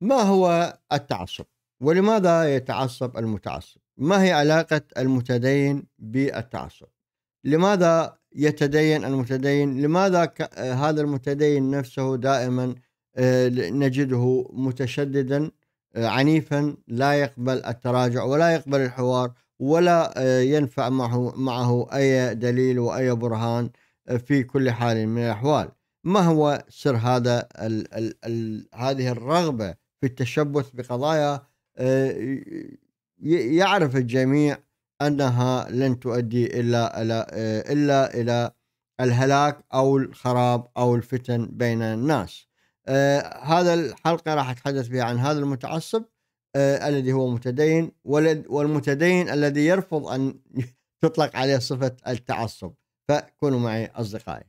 ما هو التعصب ولماذا يتعصب المتعصب ما هي علاقة المتدين بالتعصب لماذا يتدين المتدين لماذا هذا المتدين نفسه دائما آه، نجده متشددا آه، عنيفا لا يقبل التراجع ولا يقبل الحوار ولا آه، ينفع معه معه اي دليل واي برهان في كل حال من الاحوال ما هو سر هذا الـ الـ الـ هذه الرغبه في التشبث بقضايا آه، يعرف الجميع انها لن تؤدي الا الى آه، الا الى الهلاك او الخراب او الفتن بين الناس. آه، هذا الحلقه راح اتحدث فيها عن هذا المتعصب الذي هو متدين والمتدين الذي يرفض ان تطلق عليه صفه التعصب فكونوا معي اصدقائي.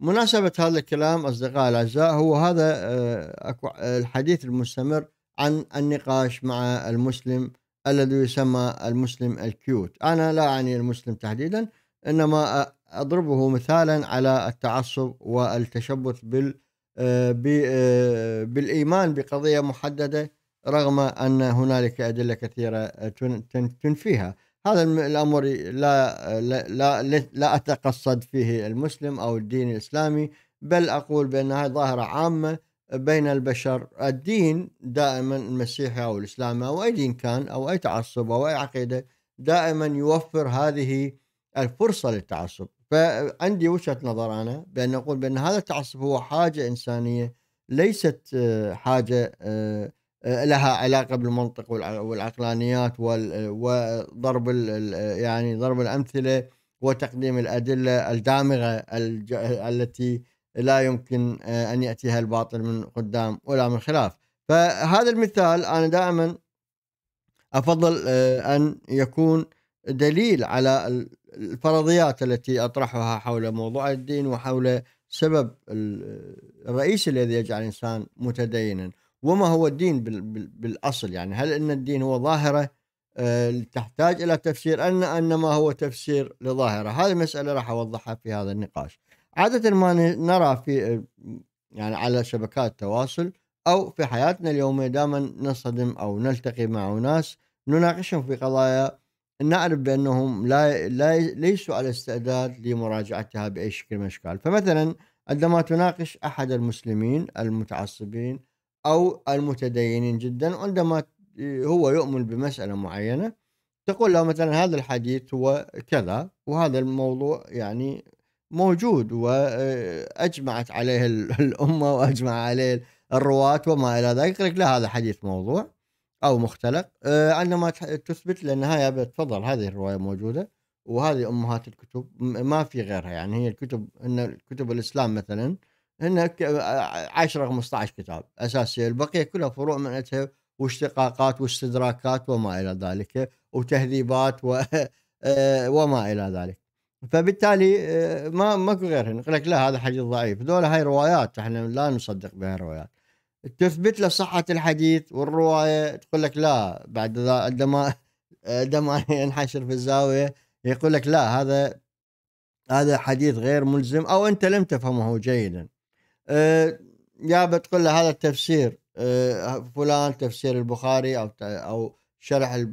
مناسبة هذا الكلام أصدقائي الأعزاء هو هذا آه، آه، الحديث المستمر عن النقاش مع المسلم الذي يسمى المسلم الكيوت أنا لا أعني المسلم تحديدا إنما آه، أضربه مثالا على التعصب والتشبث بال بالإيمان بقضية محددة رغم أن هنالك أدلة كثيرة تنفيها هذا الامر لا لا لا, لا اتقصد فيه المسلم او الدين الاسلامي بل اقول بانها ظاهره عامه بين البشر الدين دائما المسيحي او الاسلامي او اي دين كان او اي تعصب او اي عقيده دائما يوفر هذه الفرصه للتعصب فعندي وجهه نظر انا بان اقول بان هذا التعصب هو حاجه انسانيه ليست آه، حاجه آه، آه، لها علاقه بالمنطق والعقلانيات وضرب يعني ضرب الامثله وتقديم الادله الدامغه التي لا يمكن آه، ان ياتيها الباطل من قدام ولا من خلاف فهذا المثال انا دائما افضل آه، ان يكون دليل على الفرضيات التي اطرحها حول موضوع الدين وحول سبب الرئيسي الذي يجعل الانسان متدينا وما هو الدين بالاصل يعني هل ان الدين هو ظاهره آه، تحتاج الى تفسير ان ان ما هو تفسير لظاهره هذه مساله راح اوضحها في هذا النقاش عاده ما نرى في آه، يعني على شبكات التواصل او في حياتنا اليوميه دائما نصطدم او نلتقي مع ناس نناقشهم في قضايا نعرف بانهم لا, لا ليسوا على استعداد لمراجعتها باي شكل من الاشكال، فمثلا عندما تناقش احد المسلمين المتعصبين أو المتدينين جدا عندما هو يؤمن بمسألة معينة تقول له مثلا هذا الحديث هو كذا وهذا الموضوع يعني موجود وأجمعت آه، عليه الأمة وأجمع عليه الرواة وما إلى ذلك يقول لك لا هذا حديث موضوع أو مختلق آه، عندما تثبت لأنها تفضل هذه الرواية موجودة وهذه أمهات الكتب ما في غيرها يعني هي الكتب أن كتب الإسلام مثلا انك 10 15 كتاب اساسيه البقيه كلها فروع من واشتقاقات واستدراكات وما الى ذلك وتهذيبات و آه، وما الى ذلك فبالتالي آه، ما ماكو غيرهن يقول لك لا هذا حديث ضعيف دول هاي روايات احنا لا نصدق بها الروايات تثبت له صحه الحديث والروايه تقول لك لا بعد عندما آه، عندما ينحشر في الزاويه يقول لك لا هذا هذا حديث غير ملزم او انت لم تفهمه جيدا آه، يا بتقول له هذا التفسير آه، فلان تفسير البخاري او او شرح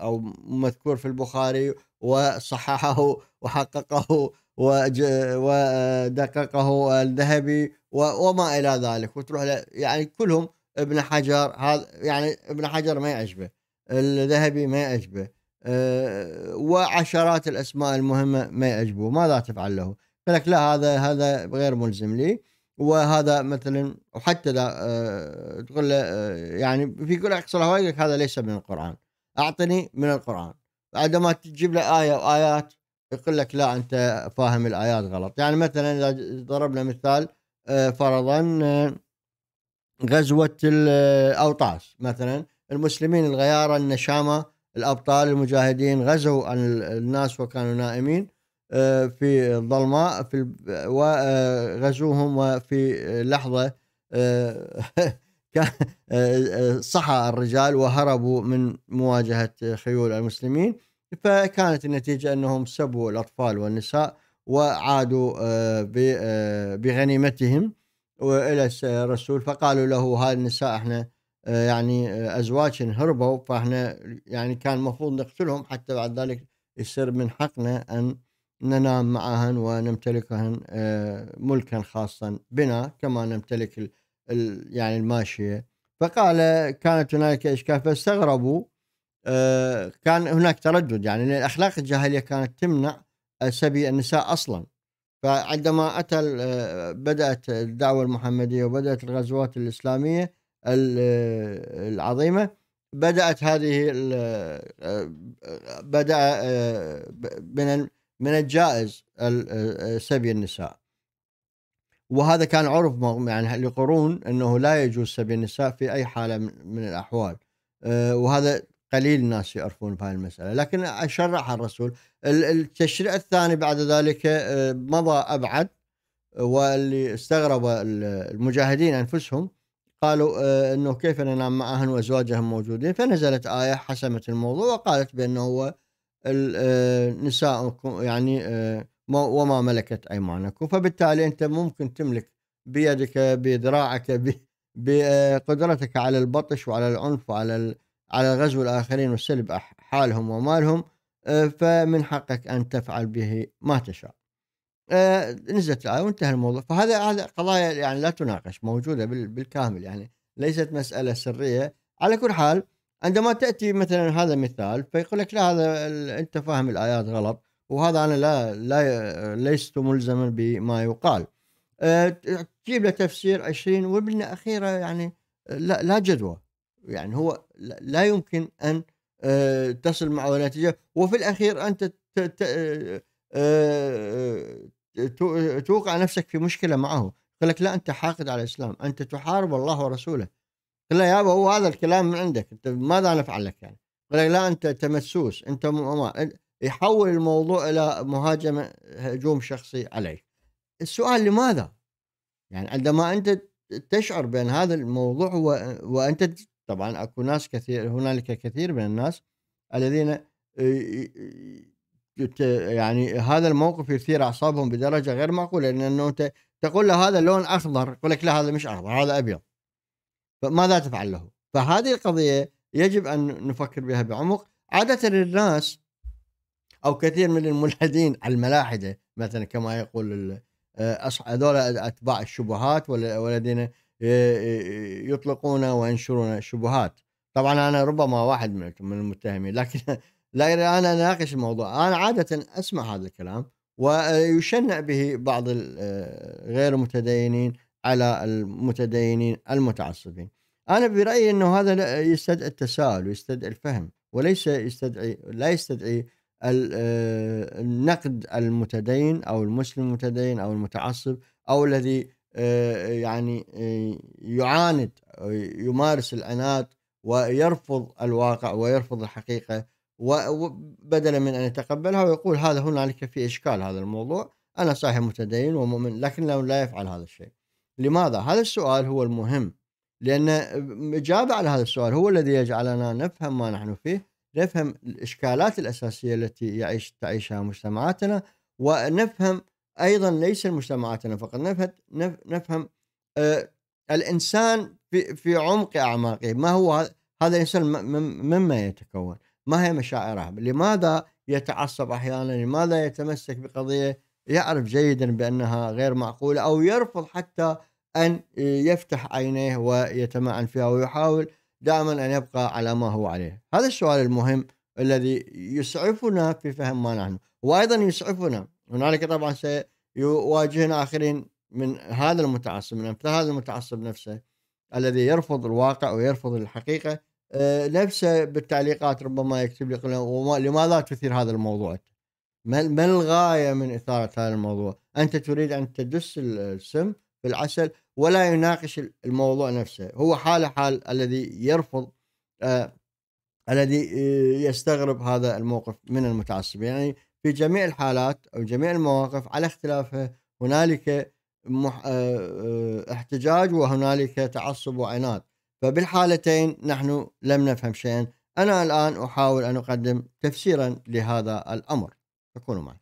او مذكور في البخاري وصححه وحققه ودققه الذهبي وما الى ذلك وتروح يعني كلهم ابن حجر هذا يعني ابن حجر ما يعجبه الذهبي ما يعجبه آه، وعشرات الاسماء المهمه ما يعجبه ماذا تفعل له؟ قال لك لا هذا هذا غير ملزم لي وهذا مثلا وحتى لا آه، تقول له آه، يعني في كل صلاة لك هذا ليس من القران اعطني من القران بعدما تجيب له ايه وايات يقول لك لا انت فاهم الايات غلط يعني مثلا اذا ضربنا مثال آه، فرضا غزوه الاوطاس مثلا المسلمين الغياره النشامه الابطال المجاهدين غزوا عن الناس وكانوا نائمين آه، في الظلماء في وغزوهم آه، وفي لحظة آه، صحى الرجال وهربوا من مواجهة خيول المسلمين فكانت النتيجة أنهم سبوا الأطفال والنساء وعادوا بغنيمتهم إلى الرسول فقالوا له هاي النساء احنا يعني أزواج هربوا فاحنا يعني كان المفروض نقتلهم حتى بعد ذلك يصير من حقنا أن ننام معهن ونمتلكهن آه، ملكا خاصا بنا كما نمتلك يعني الماشيه فقال كانت هنالك اشكال فاستغربوا آه، كان هناك تردد يعني لان الاخلاق الجاهليه كانت تمنع سبي النساء اصلا فعندما اتى آه، بدات الدعوه المحمديه وبدات الغزوات الاسلاميه العظيمه بدات هذه بدا من من الجائز آه، آه، سبي النساء وهذا كان عرف يعني لقرون انه لا يجوز سبي النساء في اي حاله من الاحوال آه، وهذا قليل الناس يعرفون بهذه المساله لكن شرعها الرسول التشريع الثاني بعد ذلك مضى ابعد واللي استغرب المجاهدين انفسهم قالوا انه كيف ننام معهن وازواجهم موجودين فنزلت ايه حسمت الموضوع وقالت بانه هو النساء آه، يعني آه، وما ملكت ايمانكم فبالتالي انت ممكن تملك بيدك بذراعك بقدرتك آه، على البطش وعلى العنف وعلى على غزو الاخرين وسلب حالهم ومالهم فمن حقك ان تفعل به ما تشاء. نزلت الايه وانتهى الموضوع فهذا هذا قضايا يعني لا تناقش موجوده بالكامل يعني ليست مساله سريه على كل حال عندما تاتي مثلا هذا مثال فيقول لك لا هذا انت فاهم الايات غلط وهذا انا لا لا لست ملزما بما يقال أه، تجيب له تفسير 20 وابن اخيره يعني لا لا جدوى يعني هو لا يمكن ان أه، تصل معه نتيجه وفي الاخير انت أه، توقع نفسك في مشكله معه يقول لك لا انت حاقد على الاسلام انت تحارب الله ورسوله قال له يابا هو هذا الكلام من عندك انت ماذا نفعل لك يعني قال لا انت تمسوس مسوس انت مؤمن. يحول الموضوع الى مهاجمه هجوم شخصي عليك السؤال لماذا يعني عندما انت تشعر بان هذا الموضوع هو وانت طبعا اكو ناس كثير هنالك كثير من الناس الذين آه، آه، يعني هذا الموقف يثير اعصابهم بدرجه غير معقوله لانه انت تقول له هذا لون اخضر يقول لك لا هذا مش اخضر هذا ابيض فماذا تفعل له فهذه القضية يجب أن نفكر بها بعمق عادة الناس أو كثير من الملحدين على الملاحدة مثلا كما يقول هذول أتباع الشبهات والذين يطلقون وينشرون الشبهات طبعا أنا ربما واحد من المتهمين لكن لا أنا أناقش الموضوع أنا عادة أسمع هذا الكلام ويشنع به بعض غير المتدينين على المتدينين المتعصبين أنا برأيي أنه هذا يستدعي التساؤل ويستدعي الفهم وليس يستدعي لا يستدعي آه، النقد المتدين أو المسلم المتدين أو المتعصب أو الذي آه، يعني آه، يعاند يمارس العناد ويرفض الواقع ويرفض الحقيقة وبدلا من أن يتقبلها ويقول هذا هنالك في إشكال هذا الموضوع أنا صحيح متدين ومؤمن لكنه لا يفعل هذا الشيء لماذا؟ هذا السؤال هو المهم لأن الإجابة على هذا السؤال هو الذي يجعلنا نفهم ما نحن فيه نفهم الإشكالات الأساسية التي يعيش تعيشها مجتمعاتنا ونفهم أيضا ليس مجتمعاتنا فقط نفهم, نفهم آه الإنسان في, في عمق أعماقه ما هو هذا الإنسان مما يتكون ما هي مشاعره لماذا يتعصب أحيانا لماذا يتمسك بقضية يعرف جيدا بأنها غير معقولة أو يرفض حتى أن يفتح عينيه ويتمعن فيها ويحاول دائما أن يبقى على ما هو عليه هذا السؤال المهم الذي يسعفنا في فهم ما نحن وأيضا يسعفنا هنالك طبعا سيواجهنا آخرين من هذا المتعصب من أمثال هذا المتعصب نفسه الذي يرفض الواقع ويرفض الحقيقة نفسه آه، بالتعليقات ربما يكتب لي لماذا تثير هذا الموضوع ما الغايه من اثاره هذا الموضوع؟ انت تريد ان تدس السم في العسل ولا يناقش الموضوع نفسه، هو حاله حال الذي يرفض آه الذي آه، يستغرب هذا الموقف من المتعصب، يعني في جميع الحالات او جميع المواقف على اختلافها هنالك مح... آه، آه، احتجاج وهنالك تعصب وعناد فبالحالتين نحن لم نفهم شيئا انا الان احاول ان اقدم تفسيرا لهذا الامر فكونوا معي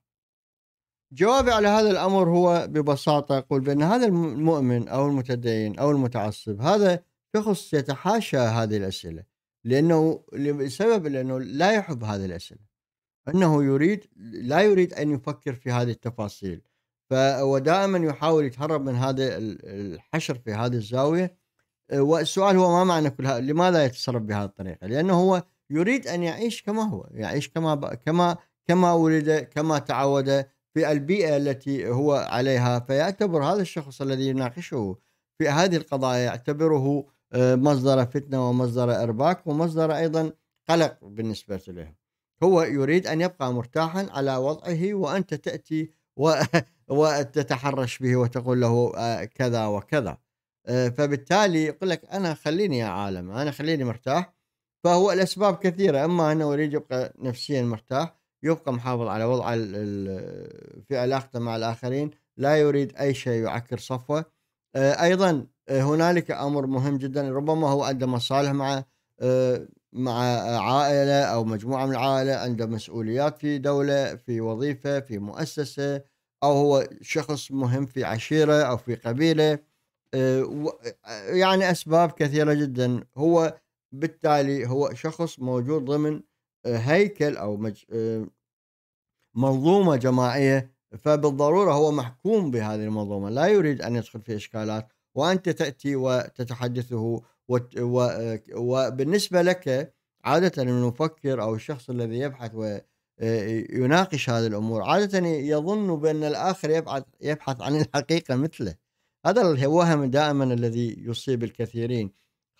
جوابي على هذا الأمر هو ببساطة أقول بأن هذا المؤمن أو المتدين أو المتعصب هذا شخص يتحاشى هذه الأسئلة لأنه لسبب لأنه لا يحب هذه الأسئلة أنه يريد لا يريد أن يفكر في هذه التفاصيل فهو دائما يحاول يتهرب من هذا الحشر في هذه الزاوية والسؤال هو ما معنى كل هذا لماذا يتصرف بهذه الطريقة لأنه هو يريد أن يعيش كما هو يعيش كما كما كما ولد كما تعود في البيئة التي هو عليها فيعتبر هذا الشخص الذي يناقشه في هذه القضايا يعتبره آه، مصدر فتنة ومصدر إرباك ومصدر أيضا قلق بالنسبة له هو يريد أن يبقى مرتاحا على وضعه وأنت تأتي و... وتتحرش به وتقول له آه، كذا وكذا آه، فبالتالي يقول لك أنا خليني يا عالم أنا خليني مرتاح فهو الأسباب كثيرة إما أنه يريد يبقى نفسيا مرتاح يبقى محافظ على وضعه في علاقته مع الآخرين لا يريد أي شيء يعكر صفوه آه، أيضا آه، هنالك أمر مهم جدا ربما هو عنده مصالح مع آه، مع عائلة أو مجموعة من العائلة عنده مسؤوليات في دولة في وظيفة في مؤسسة أو هو شخص مهم في عشيرة أو في قبيلة يعني أسباب كثيرة جدا هو بالتالي هو شخص موجود ضمن هيكل او مج... منظومه جماعيه فبالضروره هو محكوم بهذه المنظومه لا يريد ان يدخل في اشكالات وانت تاتي وتتحدثه وبالنسبه لك عاده المفكر او الشخص الذي يبحث ويناقش هذه الامور عاده يظن بان الاخر يبحث يبحث عن الحقيقه مثله هذا الوهم دائما الذي يصيب الكثيرين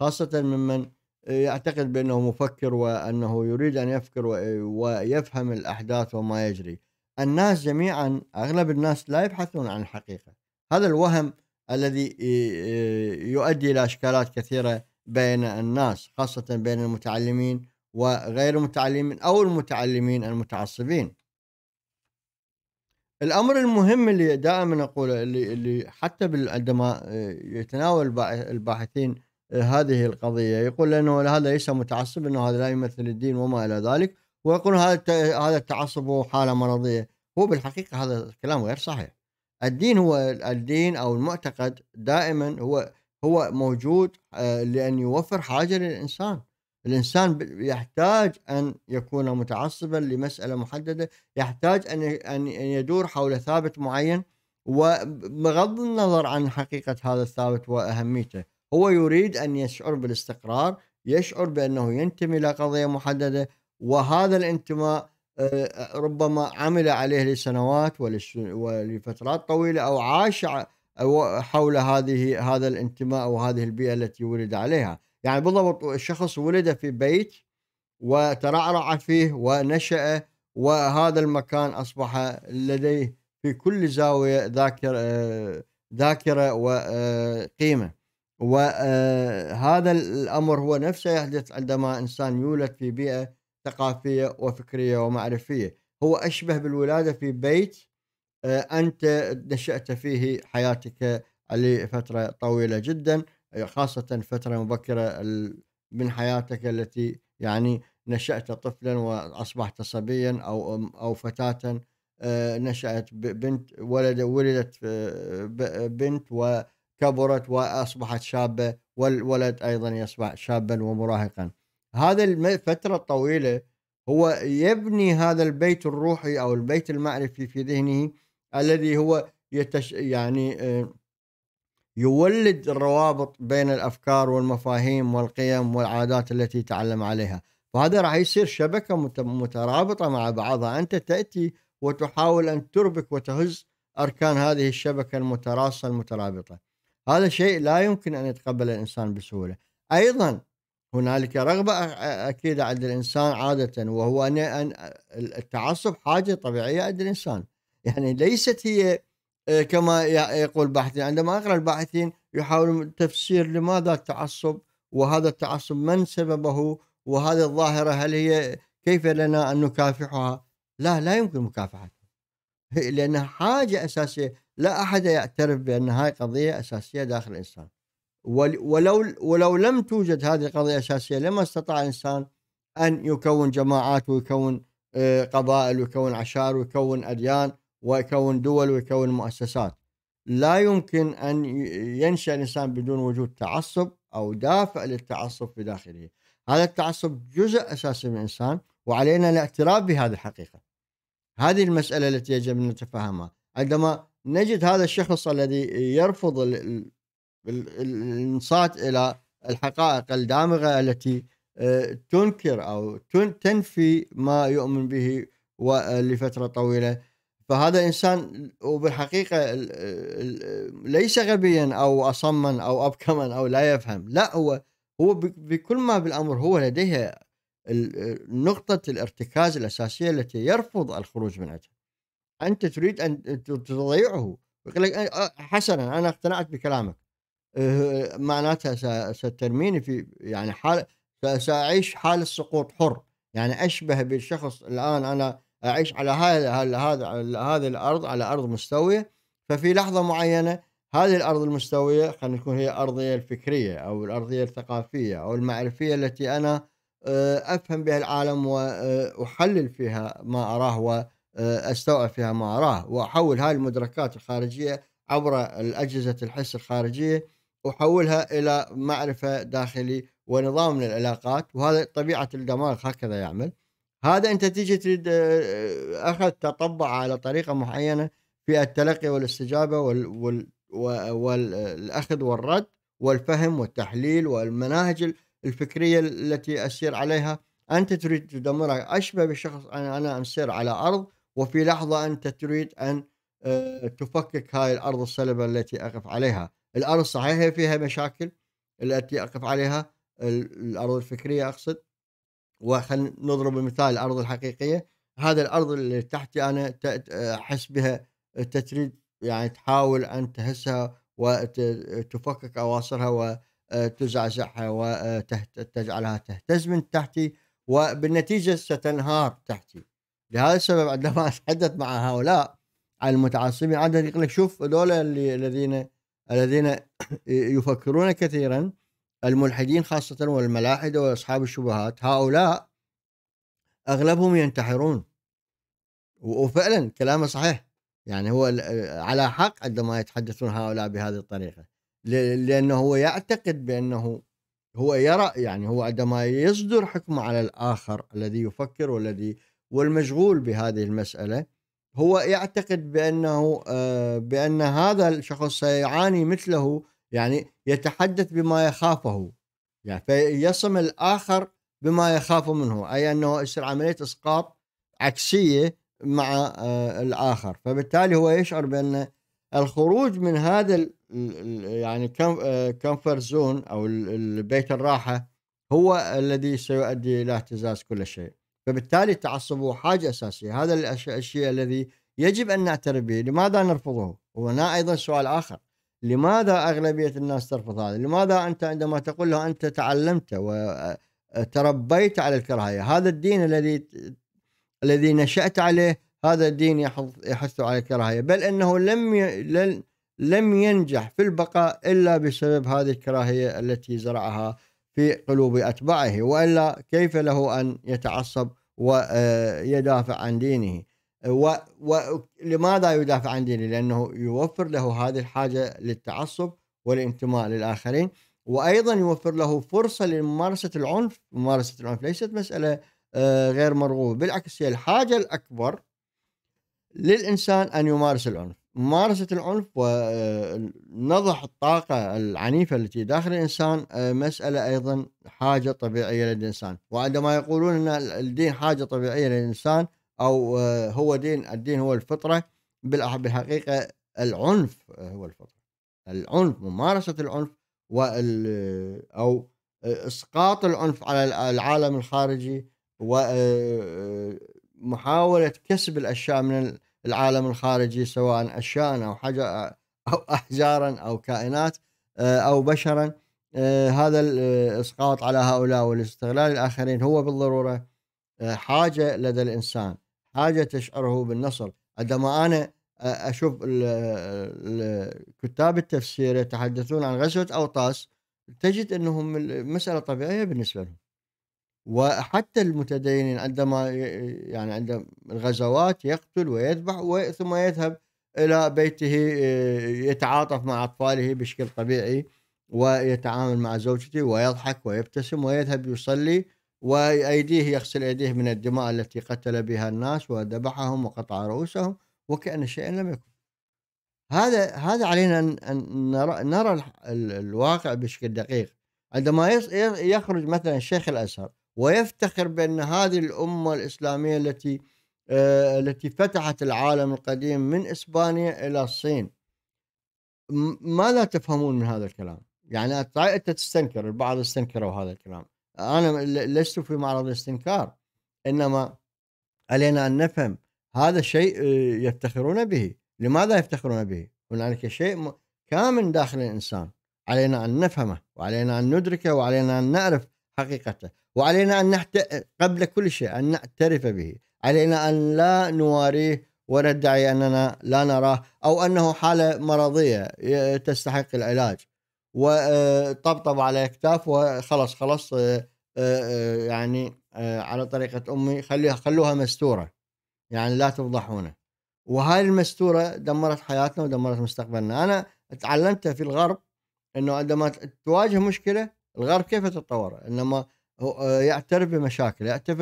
خاصه ممن يعتقد بأنه مفكر وأنه يريد أن يفكر ويفهم الأحداث وما يجري الناس جميعا أغلب الناس لا يبحثون عن الحقيقة هذا الوهم الذي يؤدي إلى أشكالات كثيرة بين الناس خاصة بين المتعلمين وغير المتعلمين أو المتعلمين المتعصبين الامر المهم اللي دائما اقوله اللي, حتى عندما آه، يتناول الباحثين هذه القضيه يقول انه هذا ليس متعصب انه هذا لا يمثل الدين وما الى ذلك ويقول هذا هذا التعصب هو حاله مرضيه هو بالحقيقه هذا الكلام غير صحيح الدين هو الدين او المعتقد دائما هو هو موجود آه، لان يوفر حاجه للانسان الانسان يحتاج ان يكون متعصبا لمساله محدده يحتاج ان ان يدور حول ثابت معين وبغض النظر عن حقيقه هذا الثابت واهميته هو يريد أن يشعر بالاستقرار يشعر بأنه ينتمي إلى قضية محددة وهذا الانتماء آه، ربما عمل عليه لسنوات ولفترات طويلة أو عاش حول هذه هذا الانتماء وهذه البيئة التي ولد عليها يعني بالضبط الشخص ولد في بيت وترعرع فيه ونشأ وهذا المكان أصبح لديه في كل زاوية آه، ذاكرة ذاكرة وقيمة وهذا الأمر هو نفسه يحدث عندما إنسان يولد في بيئة ثقافية وفكرية ومعرفية هو أشبه بالولادة في بيت آه، أنت نشأت فيه حياتك لفترة طويلة جدا خاصة فترة مبكرة من حياتك التي يعني نشأت طفلا وأصبحت صبيا أو أو فتاة آه، نشأت بنت ولد ولدت آه، بنت و كبرت واصبحت شابه والولد ايضا يصبح شابا ومراهقا هذا الفتره الطويله هو يبني هذا البيت الروحي او البيت المعرفي في ذهنه الذي هو يتش يعني آه، يولد الروابط بين الافكار والمفاهيم والقيم والعادات التي تعلم عليها وهذا راح يصير شبكه مترابطه مع بعضها انت تاتي وتحاول ان تربك وتهز اركان هذه الشبكه المتراصه المترابطه هذا شيء لا يمكن أن يتقبله الإنسان بسهولة أيضا هنالك رغبة أكيدة عند الإنسان عادة وهو أن التعصب حاجة طبيعية عند الإنسان يعني ليست هي كما يقول الباحثين عندما أقرأ الباحثين يحاولون تفسير لماذا التعصب وهذا التعصب من سببه وهذه الظاهرة هل هي كيف لنا أن نكافحها لا لا يمكن مكافحتها لأنها حاجة أساسية لا احد يعترف بان هاي قضيه اساسيه داخل الانسان ولو ولو لم توجد هذه القضيه الاساسيه لما استطاع الانسان ان يكون جماعات ويكون آه، قبائل ويكون عشائر ويكون اديان ويكون دول ويكون مؤسسات لا يمكن ان ينشا الانسان بدون وجود تعصب او دافع للتعصب في داخله هذا التعصب جزء اساسي من الانسان وعلينا الاعتراف بهذه الحقيقه هذه المساله التي يجب ان نتفهمها عندما نجد هذا الشخص الذي يرفض الانصات الى الحقائق الدامغه التي آه، تنكر او تنفي ما يؤمن به آه، لفتره طويله فهذا انسان وبالحقيقه ليس غبيا او اصما او ابكما او لا يفهم لا هو هو بكل ما بالامر هو لديه آه، نقطه الارتكاز الاساسيه التي يرفض الخروج من عندها انت تريد ان تضيعه يقول لك حسنا انا اقتنعت بكلامك آه، معناتها سترميني في يعني حال ساعيش حال السقوط حر يعني اشبه بالشخص الان انا اعيش على هذا هذه الارض على ارض مستويه ففي لحظه معينه هذه الارض المستويه خلينا نكون هي الارضيه الفكريه او الارضيه الثقافيه او المعرفيه التي انا آه، افهم بها العالم واحلل آه، فيها ما اراه آه، استوعب فيها ما اراه واحول هاي المدركات الخارجيه عبر الاجهزه الحس الخارجيه احولها الى معرفه داخلي ونظام من العلاقات وهذا طبيعه الدماغ هكذا يعمل هذا انت تيجي تريد آه، آه، اخذ تطبع على طريقه معينه في التلقي والاستجابه وال وال والاخذ والرد والفهم والتحليل والمناهج الفكريه التي اسير عليها انت تريد تدمرها اشبه بالشخص انا انا اسير على ارض وفي لحظه انت تريد ان آه، تفكك هاي الارض الصلبه التي اقف عليها الارض صحيح فيها مشاكل التي اقف عليها الارض الفكريه اقصد وخل نضرب المثال الارض الحقيقيه هذا الارض اللي تحتي انا آه، احس بها تريد يعني تحاول ان تهسها وتفكك اواصرها وتزعزعها آه، وتجعلها تهتز من تحتي وبالنتيجه ستنهار تحتي لهذا السبب عندما اتحدث مع هؤلاء المتعصبين عاده يقول لك شوف هذول الذين الذين يفكرون كثيرا الملحدين خاصه والملاحده واصحاب الشبهات هؤلاء اغلبهم ينتحرون وفعلا كلامه صحيح يعني هو على حق عندما يتحدثون هؤلاء بهذه الطريقه لانه هو يعتقد بانه هو يرى يعني هو عندما يصدر حكمه على الاخر الذي يفكر والذي والمشغول بهذه المسألة هو يعتقد بأنه آه، بأن هذا الشخص سيعاني مثله يعني يتحدث بما يخافه يعني فيصم الآخر بما يخاف منه أي أنه يصير عملية إسقاط عكسية مع آه، الآخر فبالتالي هو يشعر بأن الخروج من هذا يعني كمفر زون آه، أو البيت الراحة هو الذي سيؤدي إلى اهتزاز كل شيء فبالتالي التعصب هو حاجة أساسية هذا الشيء الذي يجب أن نعترف به لماذا نرفضه وهنا أيضا سؤال آخر لماذا أغلبية الناس ترفض هذا لماذا أنت عندما تقول له أنت تعلمت وتربيت على الكراهية هذا الدين الذي الذي نشأت عليه هذا الدين يحث على الكراهية بل أنه لم لم ينجح في البقاء إلا بسبب هذه الكراهية التي زرعها في قلوب أتباعه وإلا كيف له أن يتعصب ويدافع آه، عن دينه ولماذا يدافع عن دينه لأنه يوفر له هذه الحاجة للتعصب والانتماء للآخرين وأيضا يوفر له فرصة لممارسة العنف ممارسة العنف ليست مسألة آه، غير مرغوبة بالعكس هي الحاجة الأكبر للإنسان أن يمارس العنف ممارسة العنف ونضح آه، الطاقة العنيفة التي داخل الإنسان آه، مسألة أيضا حاجة طبيعية للإنسان وعندما يقولون أن الدين حاجة طبيعية للإنسان أو آه، هو دين الدين هو الفطرة بالحقيقة العنف هو الفطرة العنف ممارسة العنف وال أو إسقاط العنف على العالم الخارجي ومحاولة كسب الأشياء من العالم الخارجي سواء اشياء او حجر او احجارا او كائنات آه، او بشرا آه، هذا الاسقاط آه، على هؤلاء والاستغلال الاخرين هو بالضروره حاجه لدى الانسان حاجه تشعره بالنصر عندما انا اشوف كتاب التفسير يتحدثون عن غزوه اوطاس تجد انهم مساله طبيعيه بالنسبه لهم وحتى المتدينين عندما يعني عند الغزوات يقتل ويذبح ثم يذهب الى بيته آه، يتعاطف مع اطفاله بشكل طبيعي ويتعامل مع زوجته ويضحك ويبتسم ويذهب يصلي وايديه يغسل ايديه من الدماء التي قتل بها الناس وذبحهم وقطع رؤوسهم وكان شيئا لم يكن هذا هذا علينا ان نرى, نرى الواقع بشكل دقيق عندما يخرج مثلا الشيخ الازهر ويفتخر بأن هذه الأمة الإسلامية التي آه، التي فتحت العالم القديم من إسبانيا إلى الصين ماذا تفهمون من هذا الكلام؟ يعني أنت تستنكر البعض استنكروا هذا الكلام أنا لست في معرض الاستنكار إنما علينا أن نفهم هذا شيء آه، يفتخرون به لماذا يفتخرون به؟ هنالك شيء كامن داخل الإنسان علينا أن نفهمه وعلينا أن ندركه وعلينا أن نعرف حقيقته وعلينا أن نحت... قبل كل شيء أن نعترف به علينا أن لا نواريه وندعي أننا لا نراه أو أنه حالة مرضية تستحق العلاج وطبطب على اكتاف وخلص خلص آه، آه، آه، يعني على طريقة أمي خليها خلوها مستورة يعني لا تفضحونه وهاي المستورة دمرت حياتنا ودمرت مستقبلنا أنا تعلمتها في الغرب أنه عندما تواجه مشكلة الغرب كيف تتطور إنما آه، يعترف بمشاكله يعترف,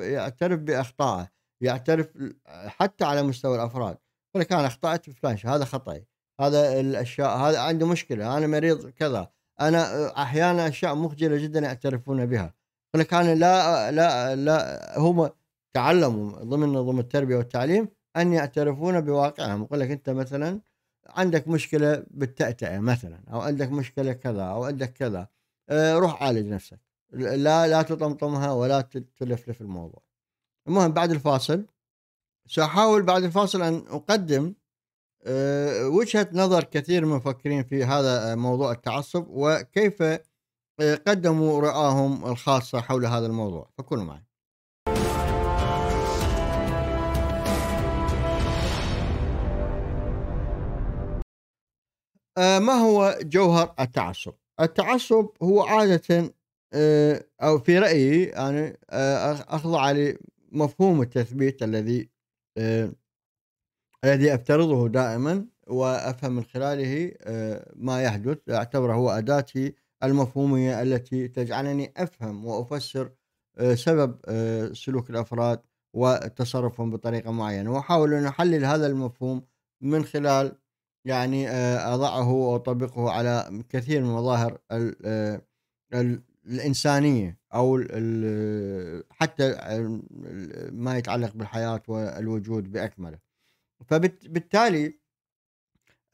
يعترف, باخطائه يعترف حتى على مستوى الافراد يقول لك انا اخطات فلان هذا خطأي هذا الاشياء هذا عندي مشكله انا مريض كذا انا آه، احيانا اشياء مخجله جدا يعترفون بها يقول لك انا لا لا لا هم تعلموا ضمن نظم التربيه والتعليم ان يعترفون بواقعهم يقول لك انت مثلا عندك مشكله بالتأتأة مثلا او عندك مشكله كذا او عندك كذا آه، روح عالج نفسك لا لا تطمطمها ولا تلفلف الموضوع المهم بعد الفاصل سأحاول بعد الفاصل أن أقدم آه، وجهة نظر كثير من المفكرين في هذا موضوع التعصب وكيف آه، قدموا رؤاهم الخاصة حول هذا الموضوع فكونوا معي آه، ما هو جوهر التعصب؟ التعصب هو عادة آه، او في رايي انا آه، اخضع لمفهوم التثبيت الذي آه، الذي افترضه دائما وافهم من خلاله ما يحدث اعتبره هو اداتي المفهوميه التي تجعلني افهم وافسر سبب سلوك الافراد وتصرفهم بطريقه معينه واحاول ان احلل هذا المفهوم من خلال يعني اضعه واطبقه على كثير من مظاهر الانسانيه او حتى ما يتعلق بالحياه والوجود باكمله فبالتالي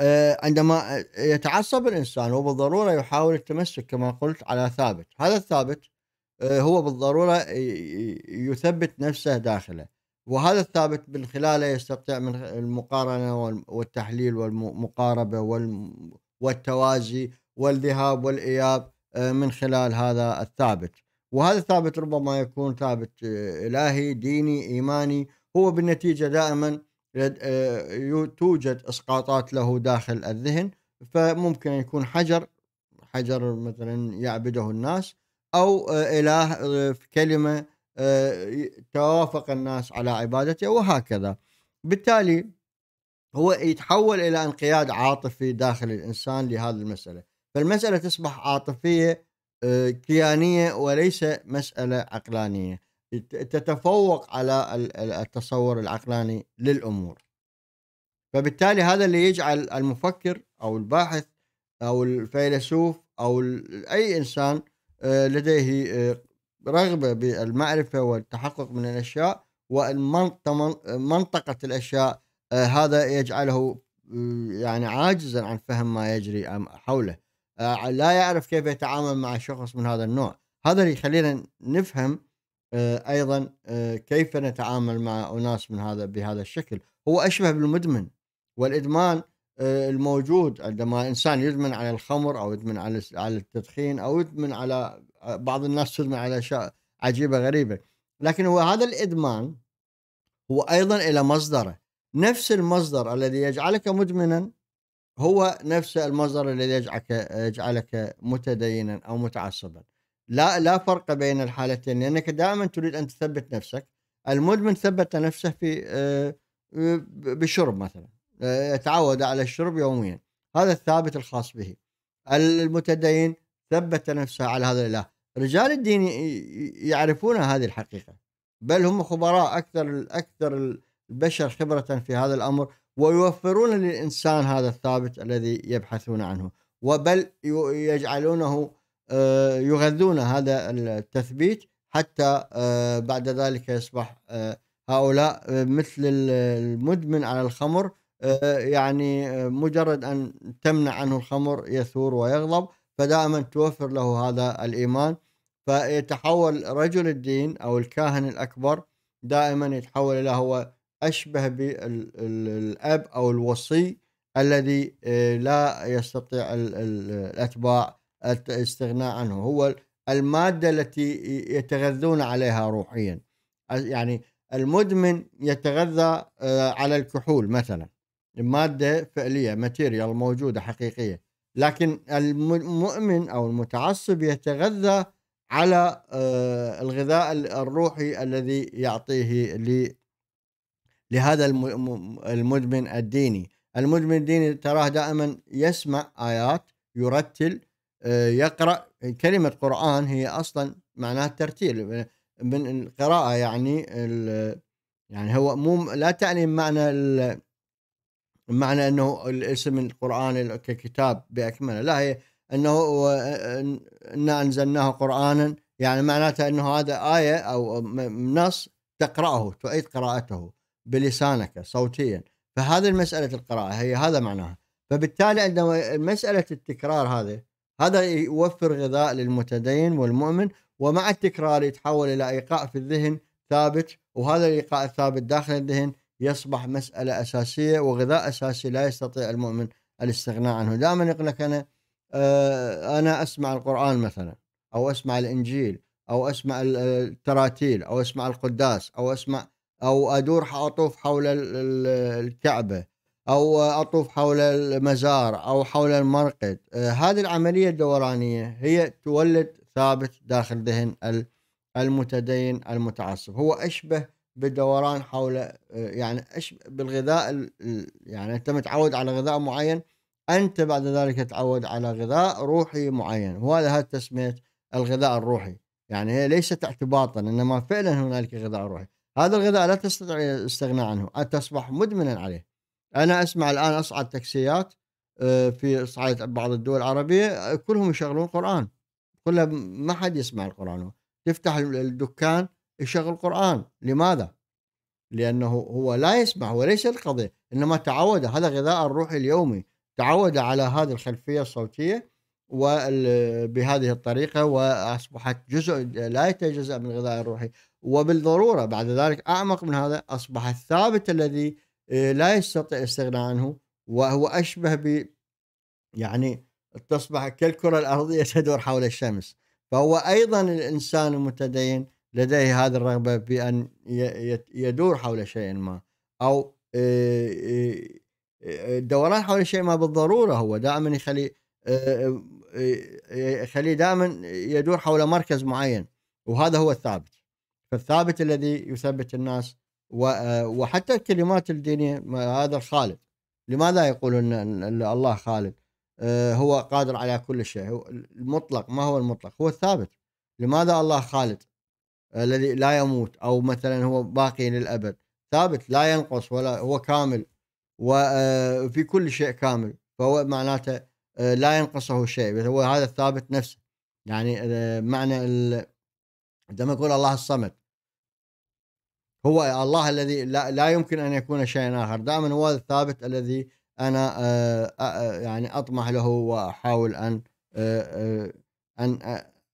آه، عندما يتعصب الانسان هو بالضروره يحاول التمسك كما قلت على ثابت هذا الثابت آه، هو بالضروره يثبت نفسه داخله وهذا الثابت من خلاله يستطيع من المقارنه والتحليل والمقاربه والتوازي والذهاب والاياب آه، من خلال هذا الثابت وهذا الثابت ربما يكون ثابت آه، إلهي ديني إيماني هو بالنتيجة دائما آه، توجد إسقاطات له داخل الذهن فممكن يكون حجر حجر مثلا يعبده الناس أو إله في كلمة توافق الناس على عبادته وهكذا بالتالي هو يتحول إلى انقياد عاطفي داخل الإنسان لهذه المسألة فالمسألة تصبح عاطفية آه، كيانية وليس مسألة عقلانية تتفوق على التصور العقلاني للأمور فبالتالي هذا اللي يجعل المفكر أو الباحث أو الفيلسوف أو أي إنسان آه، لديه آه، رغبة بالمعرفة والتحقق من الأشياء ومنطقة الأشياء هذا يجعله يعني عاجزا عن فهم ما يجري حوله آه، لا يعرف كيف يتعامل مع شخص من هذا النوع هذا اللي يخلينا نفهم آه، ايضا آه، كيف نتعامل مع اناس من هذا بهذا الشكل هو اشبه بالمدمن والادمان الموجود عندما انسان يدمن على الخمر او يدمن على على التدخين او يدمن على بعض الناس تدمن على اشياء عجيبه غريبه لكن هو هذا الادمان هو ايضا الى مصدره نفس المصدر الذي يجعلك مدمنا هو نفس المصدر الذي يجعلك يجعلك متدينا او متعصبا لا لا فرق بين الحالتين لانك دائما تريد ان تثبت نفسك المدمن ثبت نفسه في آه، بالشرب مثلا آه، تعود على الشرب يوميا هذا الثابت الخاص به المتدين ثبت نفسه على هذا الاله رجال الدين يعرفون هذه الحقيقه بل هم خبراء اكثر اكثر البشر خبره في هذا الامر ويوفرون للإنسان هذا الثابت الذي يبحثون عنه وبل يجعلونه آه، يغذون هذا التثبيت حتى آه، بعد ذلك يصبح آه، هؤلاء مثل المدمن على الخمر يعني مجرد أن تمنع عنه الخمر يثور ويغضب فدائما توفر له هذا الإيمان فيتحول رجل الدين أو الكاهن الأكبر دائما يتحول إلى هو أشبه بالأب أو الوصي الذي آه، لا يستطيع الأتباع الاستغناء عنه هو المادة التي يتغذون عليها روحيا يعني المدمن يتغذى آه، على الكحول مثلا مادة فعلية ماتيريال موجودة حقيقية لكن المؤمن أو المتعصب يتغذى على آه، الغذاء الروحي الذي يعطيه لهذا المدمن الديني المدمن الديني تراه دائما يسمع آيات يرتل آه، يقرأ كلمة قرآن هي أصلا معناها ترتيل من القراءة يعني يعني هو مو لا تعني معنى معنى أنه الاسم القرآن ككتاب بأكمله لا هي أنه إنا أنزلناه قرآنا يعني معناته أنه هذا آية أو نص تقرأه تعيد قراءته بلسانك صوتيا فهذه مسألة القراءة هي هذا معناها فبالتالي عندما مسألة التكرار هذه هذا يوفر غذاء للمتدين والمؤمن ومع التكرار يتحول إلى إيقاع في الذهن ثابت وهذا الإيقاع الثابت داخل الذهن يصبح مسألة أساسية وغذاء أساسي لا يستطيع المؤمن الاستغناء عنه دائما يقول لك أنا آه، أنا أسمع القرآن مثلا أو أسمع الإنجيل أو أسمع التراتيل أو أسمع القداس أو أسمع او ادور اطوف حول الكعبه او اطوف حول المزار او حول المرقد هذه العمليه الدورانيه هي تولد ثابت داخل ذهن المتدين المتعصب هو اشبه بالدوران حول يعني اشبه بالغذاء يعني انت متعود على غذاء معين انت بعد ذلك تعود على غذاء روحي معين وهذا هذا تسميه الغذاء الروحي يعني هي ليست اعتباطا انما فعلا هنالك غذاء روحي هذا الغذاء لا تستطيع الاستغناء عنه تصبح مدمنا عليه أنا أسمع الآن أصعد تاكسيات آه، في صعيد بعض الدول العربية آه، كلهم يشغلون قرآن كلها ما حد يسمع القرآن تفتح الدكان يشغل قرآن لماذا؟ لأنه هو لا يسمع وليس القضية إنما تعود هذا غذاء الروح اليومي تعود على هذه الخلفية الصوتية وبهذه الطريقة وأصبحت جزء لا يتجزأ من غذاء الروحي وبالضرورة بعد ذلك أعمق من هذا أصبح الثابت الذي آه، لا يستطيع الاستغناء عنه وهو أشبه ب يعني تصبح كالكرة الأرضية تدور حول الشمس فهو أيضا الإنسان المتدين لديه هذه الرغبة بأن يدور حول شيء ما أو الدوران آه، آه، حول شيء ما بالضرورة هو دائما يخلي يخليه دائما يدور حول مركز معين وهذا هو الثابت فالثابت الذي يثبت الناس آه، وحتى الكلمات الدينية هذا الخالد لماذا يقول أن الله خالد آه، هو قادر على كل شيء المطلق ما هو المطلق هو الثابت لماذا الله خالد آه، الذي لا يموت أو مثلا هو باقي للأبد ثابت لا ينقص ولا هو كامل وفي كل شيء كامل فهو معناته لا ينقصه شيء هو هذا الثابت نفسه يعني معنى عندما يقول الله الصمد هو الله الذي لا, لا يمكن أن يكون شيئا آخر دائما هو الثابت الذي أنا آه، آه، آه، يعني أطمح له وأحاول أن أن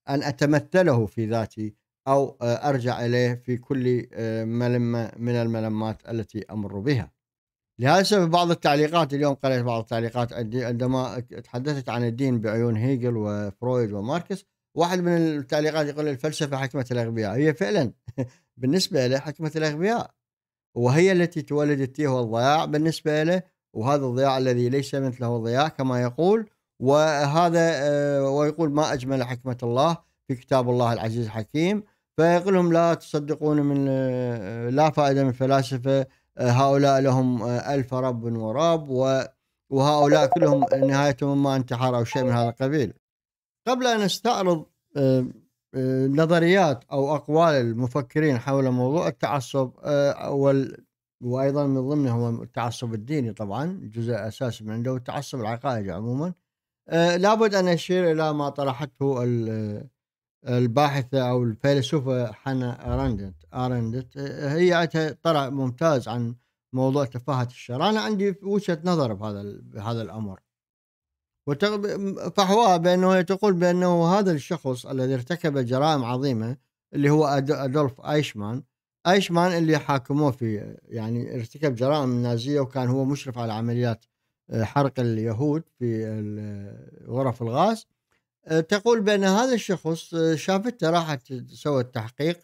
أن أتمثله في ذاتي أو أرجع إليه في كل ملمة من الملمات التي أمر بها لهذا السبب بعض التعليقات اليوم قرأت بعض التعليقات عندما تحدثت عن الدين بعيون هيجل وفرويد وماركس واحد من التعليقات يقول الفلسفة حكمة الأغبياء هي فعلا بالنسبة له حكمة الأغبياء وهي التي تولد التيه والضياع بالنسبة له وهذا الضياع الذي ليس مثله ضياع كما يقول وهذا آه، ويقول ما أجمل حكمة الله في كتاب الله العزيز الحكيم فيقول لهم لا تصدقون من آه، لا فائدة من الفلاسفة آه، هؤلاء لهم ألف رب ورب وهؤلاء كلهم نهايتهم ما انتحار أو شيء من هذا القبيل قبل أن أستعرض آه، نظريات او اقوال المفكرين حول موضوع التعصب آه، وايضا من ضمنه هو التعصب الديني طبعا جزء اساسي من عنده التعصب العقائدي عموما آه، لابد ان اشير الى ما طرحته الباحثه او الفيلسوفه حنا ارندت ارندت هي طرح ممتاز عن موضوع تفاهه الشر انا عندي وجهه نظر بهذا بهذا الامر فحواها بأنه تقول بأنه هذا الشخص الذي ارتكب جرائم عظيمة اللي هو أدولف أيشمان أيشمان اللي حاكموه في يعني ارتكب جرائم نازية وكان هو مشرف على عمليات آه، حرق اليهود في غرف الغاز آه، تقول بأن هذا الشخص آه، شافته راحت سوت تحقيق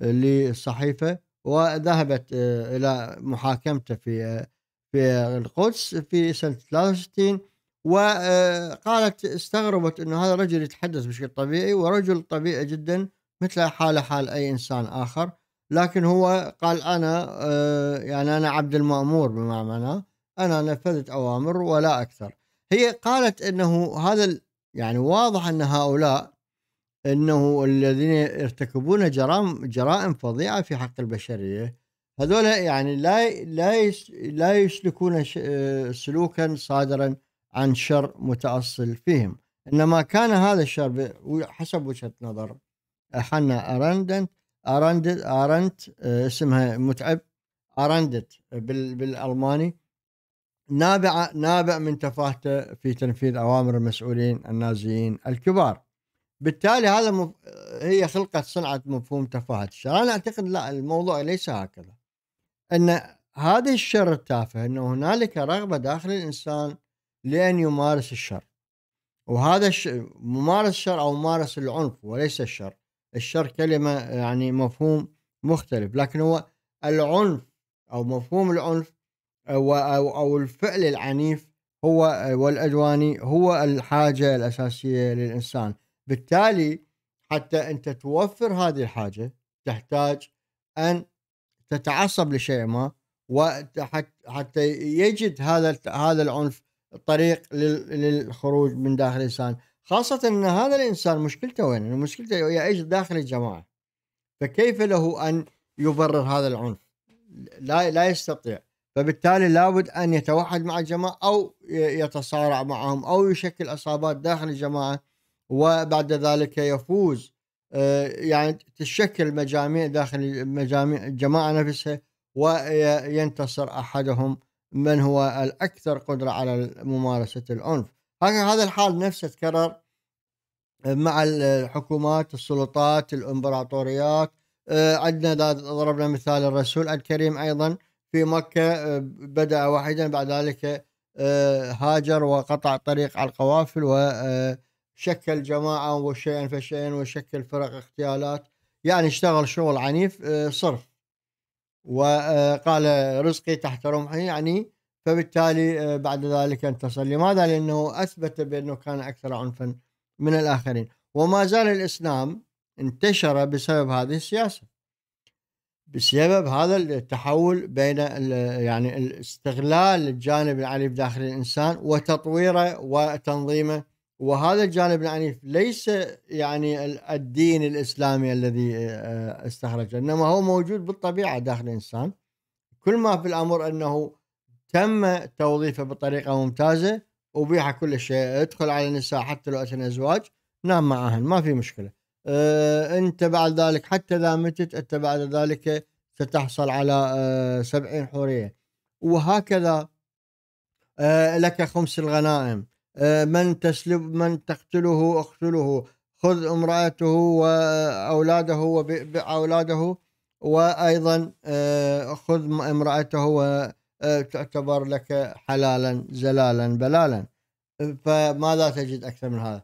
للصحيفة وذهبت إلى محاكمته في في القدس في سنة 63 وقالت استغربت انه هذا الرجل يتحدث بشكل طبيعي ورجل طبيعي جدا مثل حاله حال اي انسان اخر لكن هو قال انا آه، يعني انا عبد المامور بمعنى انا نفذت اوامر ولا اكثر هي قالت انه هذا يعني واضح ان هؤلاء انه الذين يرتكبون جرائم جرائم فظيعه في حق البشريه هذول يعني لا لا لا يسلكون آه، سلوكا صادرا عن شر متأصل فيهم إنما كان هذا الشر حسب وجهة نظر آه، حنا أرندن أرندت أرنت آه، اسمها متعب أرندت بالألماني نابع نابع من تفاهته في تنفيذ أوامر المسؤولين النازيين الكبار بالتالي هذا مف... هي خلقت صنعة مفهوم تفاهة الشر أنا أعتقد لا الموضوع ليس هكذا أن هذا الشر التافه أنه هنالك رغبة داخل الإنسان لأن يمارس الشر وهذا الش... ممارس الشر أو ممارس العنف وليس الشر الشر كلمة يعني مفهوم مختلف لكن هو العنف أو مفهوم العنف أو, أو, أو الفعل العنيف هو والعدواني هو الحاجة الأساسية للإنسان بالتالي حتى أنت توفر هذه الحاجة تحتاج أن تتعصب لشيء ما وحتى يجد هذا هذا العنف طريق للخروج من داخل الانسان خاصه ان هذا الانسان مشكلته وين؟ مشكلته يعيش داخل الجماعه فكيف له ان يبرر هذا العنف؟ لا لا يستطيع فبالتالي لابد ان يتوحد مع الجماعه او يتصارع معهم او يشكل عصابات داخل الجماعه وبعد ذلك يفوز آه، يعني تشكل مجاميع داخل مجاميع الجماعه نفسها وينتصر احدهم من هو الاكثر قدره على ممارسه العنف هذا الحال نفسه تكرر مع الحكومات السلطات الامبراطوريات آه، عندنا ضربنا مثال الرسول الكريم ايضا في مكه آه، بدا وحيدا بعد ذلك آه، هاجر وقطع طريق على القوافل وشكل جماعه وشيئا فشيئا وشكل فرق اغتيالات يعني اشتغل شغل عنيف صرف وقال رزقي تحت رمحي يعني فبالتالي آه، بعد ذلك انتصر لماذا؟ لأنه أثبت بأنه كان أكثر عنفا من الآخرين وما زال الإسلام انتشر بسبب هذه السياسة بسبب هذا التحول بين يعني استغلال الجانب العلي بداخل الإنسان وتطويره وتنظيمه وهذا الجانب العنيف ليس يعني الدين الاسلامي الذي آه، آه، استخرجه انما هو موجود بالطبيعه داخل الانسان كل ما في الامر انه تم توظيفه بطريقه ممتازه ابيح كل شيء ادخل على النساء حتى لو اتن ازواج نام معهن ما في مشكله أه انت بعد ذلك حتى اذا متت انت بعد ذلك ستحصل على أه سبعين حوريه وهكذا أه لك خمس الغنائم آه، من تسلب من تقتله اقتله خذ امرأته وأولاده وبع اولاده وأيضا آه، خذ امرأته وتعتبر آه، لك حلالا زلالا بلالا فماذا تجد أكثر من هذا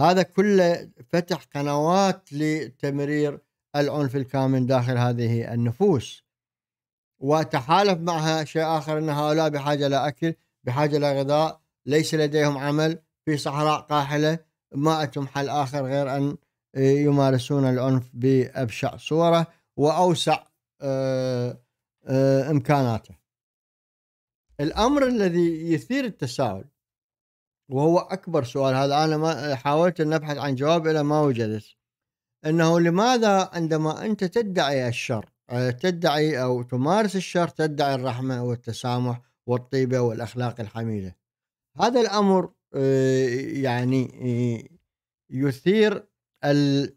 هذا كله فتح قنوات لتمرير العنف الكامن داخل هذه النفوس وتحالف معها شيء آخر أن هؤلاء بحاجة لاكل أكل بحاجة لغذاء غذاء ليس لديهم عمل في صحراء قاحلة ما أتم حل آخر غير أن آه، يمارسون العنف بأبشع صوره وأوسع آه، آه، إمكاناته الأمر الذي يثير التساؤل وهو أكبر سؤال هذا أنا ما حاولت أن أبحث عن جواب إلى ما وجدت أنه لماذا عندما أنت تدعي الشر تدعي أو تمارس الشر تدعي الرحمة والتسامح والطيبة والأخلاق الحميدة هذا الامر آه، يعني آه، يثير ال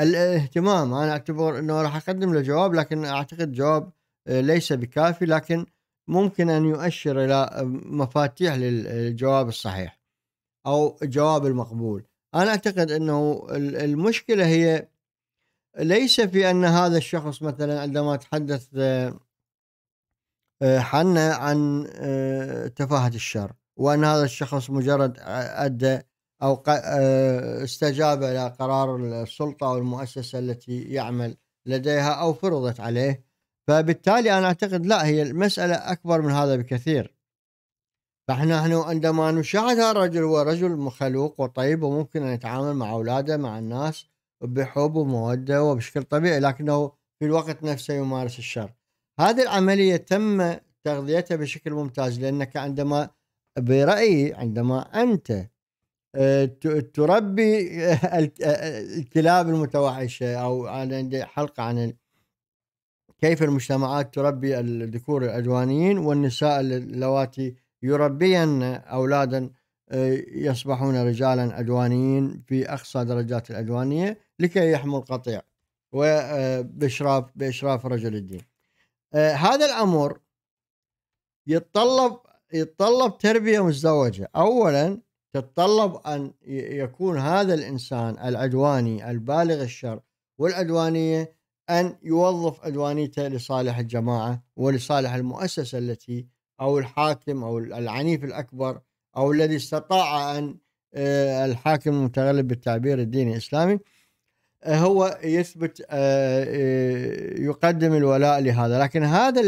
الاهتمام انا اعتبر انه راح اقدم له جواب لكن اعتقد جواب آه، ليس بكافي لكن ممكن ان يؤشر الى مفاتيح للجواب الصحيح او الجواب المقبول انا اعتقد انه المشكله هي ليس في ان هذا الشخص مثلا عندما تحدث حنا عن آه، تفاهة الشر وأن هذا الشخص مجرد أدى أو آه، استجاب إلى قرار السلطة أو المؤسسة التي يعمل لديها أو فرضت عليه فبالتالي أنا أعتقد لا هي المسألة أكبر من هذا بكثير نحن عندما نشاهد هذا الرجل هو رجل مخلوق وطيب وممكن أن يتعامل مع أولاده مع الناس بحب ومودة وبشكل طبيعي لكنه في الوقت نفسه يمارس الشر هذه العملية تم تغذيتها بشكل ممتاز لأنك عندما برأيي عندما أنت آه، تربي آه، آه، الكلاب المتوحشة أو أنا عندي حلقة عن كيف المجتمعات تربي الذكور العدوانيين والنساء اللواتي يربين أولادا يصبحون رجالا عدوانيين في أقصى درجات العدوانية لكي يحموا القطيع وبإشراف بإشراف رجل الدين آه، هذا الامر يتطلب يتطلب تربيه مزدوجه اولا تتطلب ان يكون هذا الانسان العدواني البالغ الشر والعدوانيه ان يوظف عدوانيته لصالح الجماعه ولصالح المؤسسه التي او الحاكم او العنيف الاكبر او الذي استطاع ان آه، الحاكم المتغلب بالتعبير الديني الاسلامي هو يثبت آه، آه، يقدم الولاء لهذا لكن هذا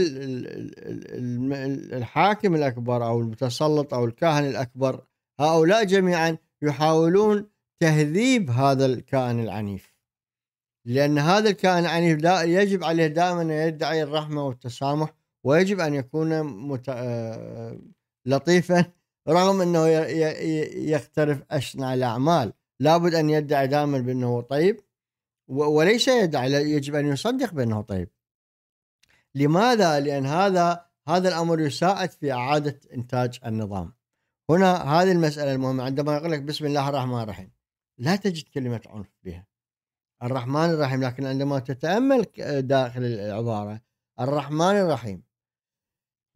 الحاكم الأكبر أو المتسلط أو الكاهن الأكبر هؤلاء جميعا يحاولون تهذيب هذا الكائن العنيف لأن هذا الكائن العنيف يجب عليه دائما أن يدعي الرحمة والتسامح ويجب أن يكون مت... آه، لطيفا رغم أنه يختلف أشنع الأعمال لابد أن يدعي دائما بأنه طيب وليس يدعي يجب أن يصدق بأنه طيب لماذا؟ لأن هذا هذا الأمر يساعد في إعادة إنتاج النظام هنا هذه المسألة المهمة عندما يقول لك بسم الله الرحمن الرحيم لا تجد كلمة عنف فيها الرحمن الرحيم لكن عندما تتأمل داخل العبارة الرحمن الرحيم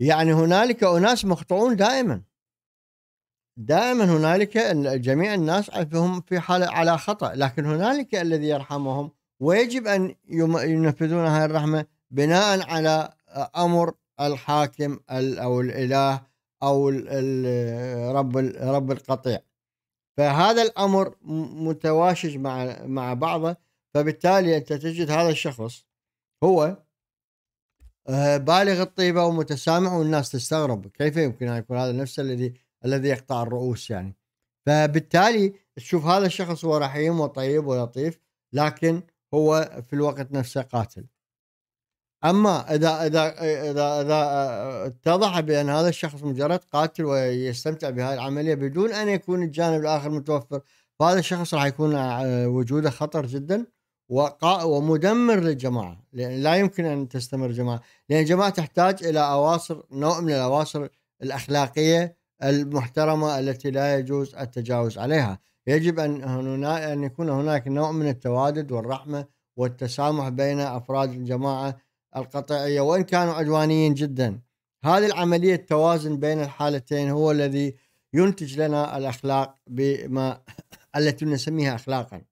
يعني هنالك أناس مخطئون دائما دائما هنالك جميع الناس هم في حالة على خطأ لكن هنالك الذي يرحمهم ويجب أن ينفذون هذه الرحمة بناء على أمر الحاكم أو الإله أو رب رب القطيع فهذا الأمر متواشج مع مع بعضه فبالتالي أنت تجد هذا الشخص هو آه، بالغ الطيبة ومتسامح والناس تستغرب كيف يمكن أن يكون هذا نفسه الذي الذي يقطع الرؤوس يعني فبالتالي تشوف هذا الشخص هو رحيم وطيب ولطيف لكن هو في الوقت نفسه قاتل اما اذا اذا اذا اذا آه، اتضح بان هذا الشخص مجرد قاتل ويستمتع بهذه العمليه بدون ان يكون الجانب الاخر متوفر فهذا الشخص راح يكون آه، وجوده خطر جدا ومدمر للجماعه لان لا يمكن ان تستمر جماعه لان الجماعه تحتاج الى اواصر نوع من الاواصر الاخلاقيه المحترمة التي لا يجوز التجاوز عليها يجب أن, هنا أن يكون هناك نوع من التوادد والرحمة والتسامح بين أفراد الجماعة القطيعية وإن كانوا عدوانيين جدا هذه العملية التوازن بين الحالتين هو الذي ينتج لنا الأخلاق بما التي نسميها أخلاقا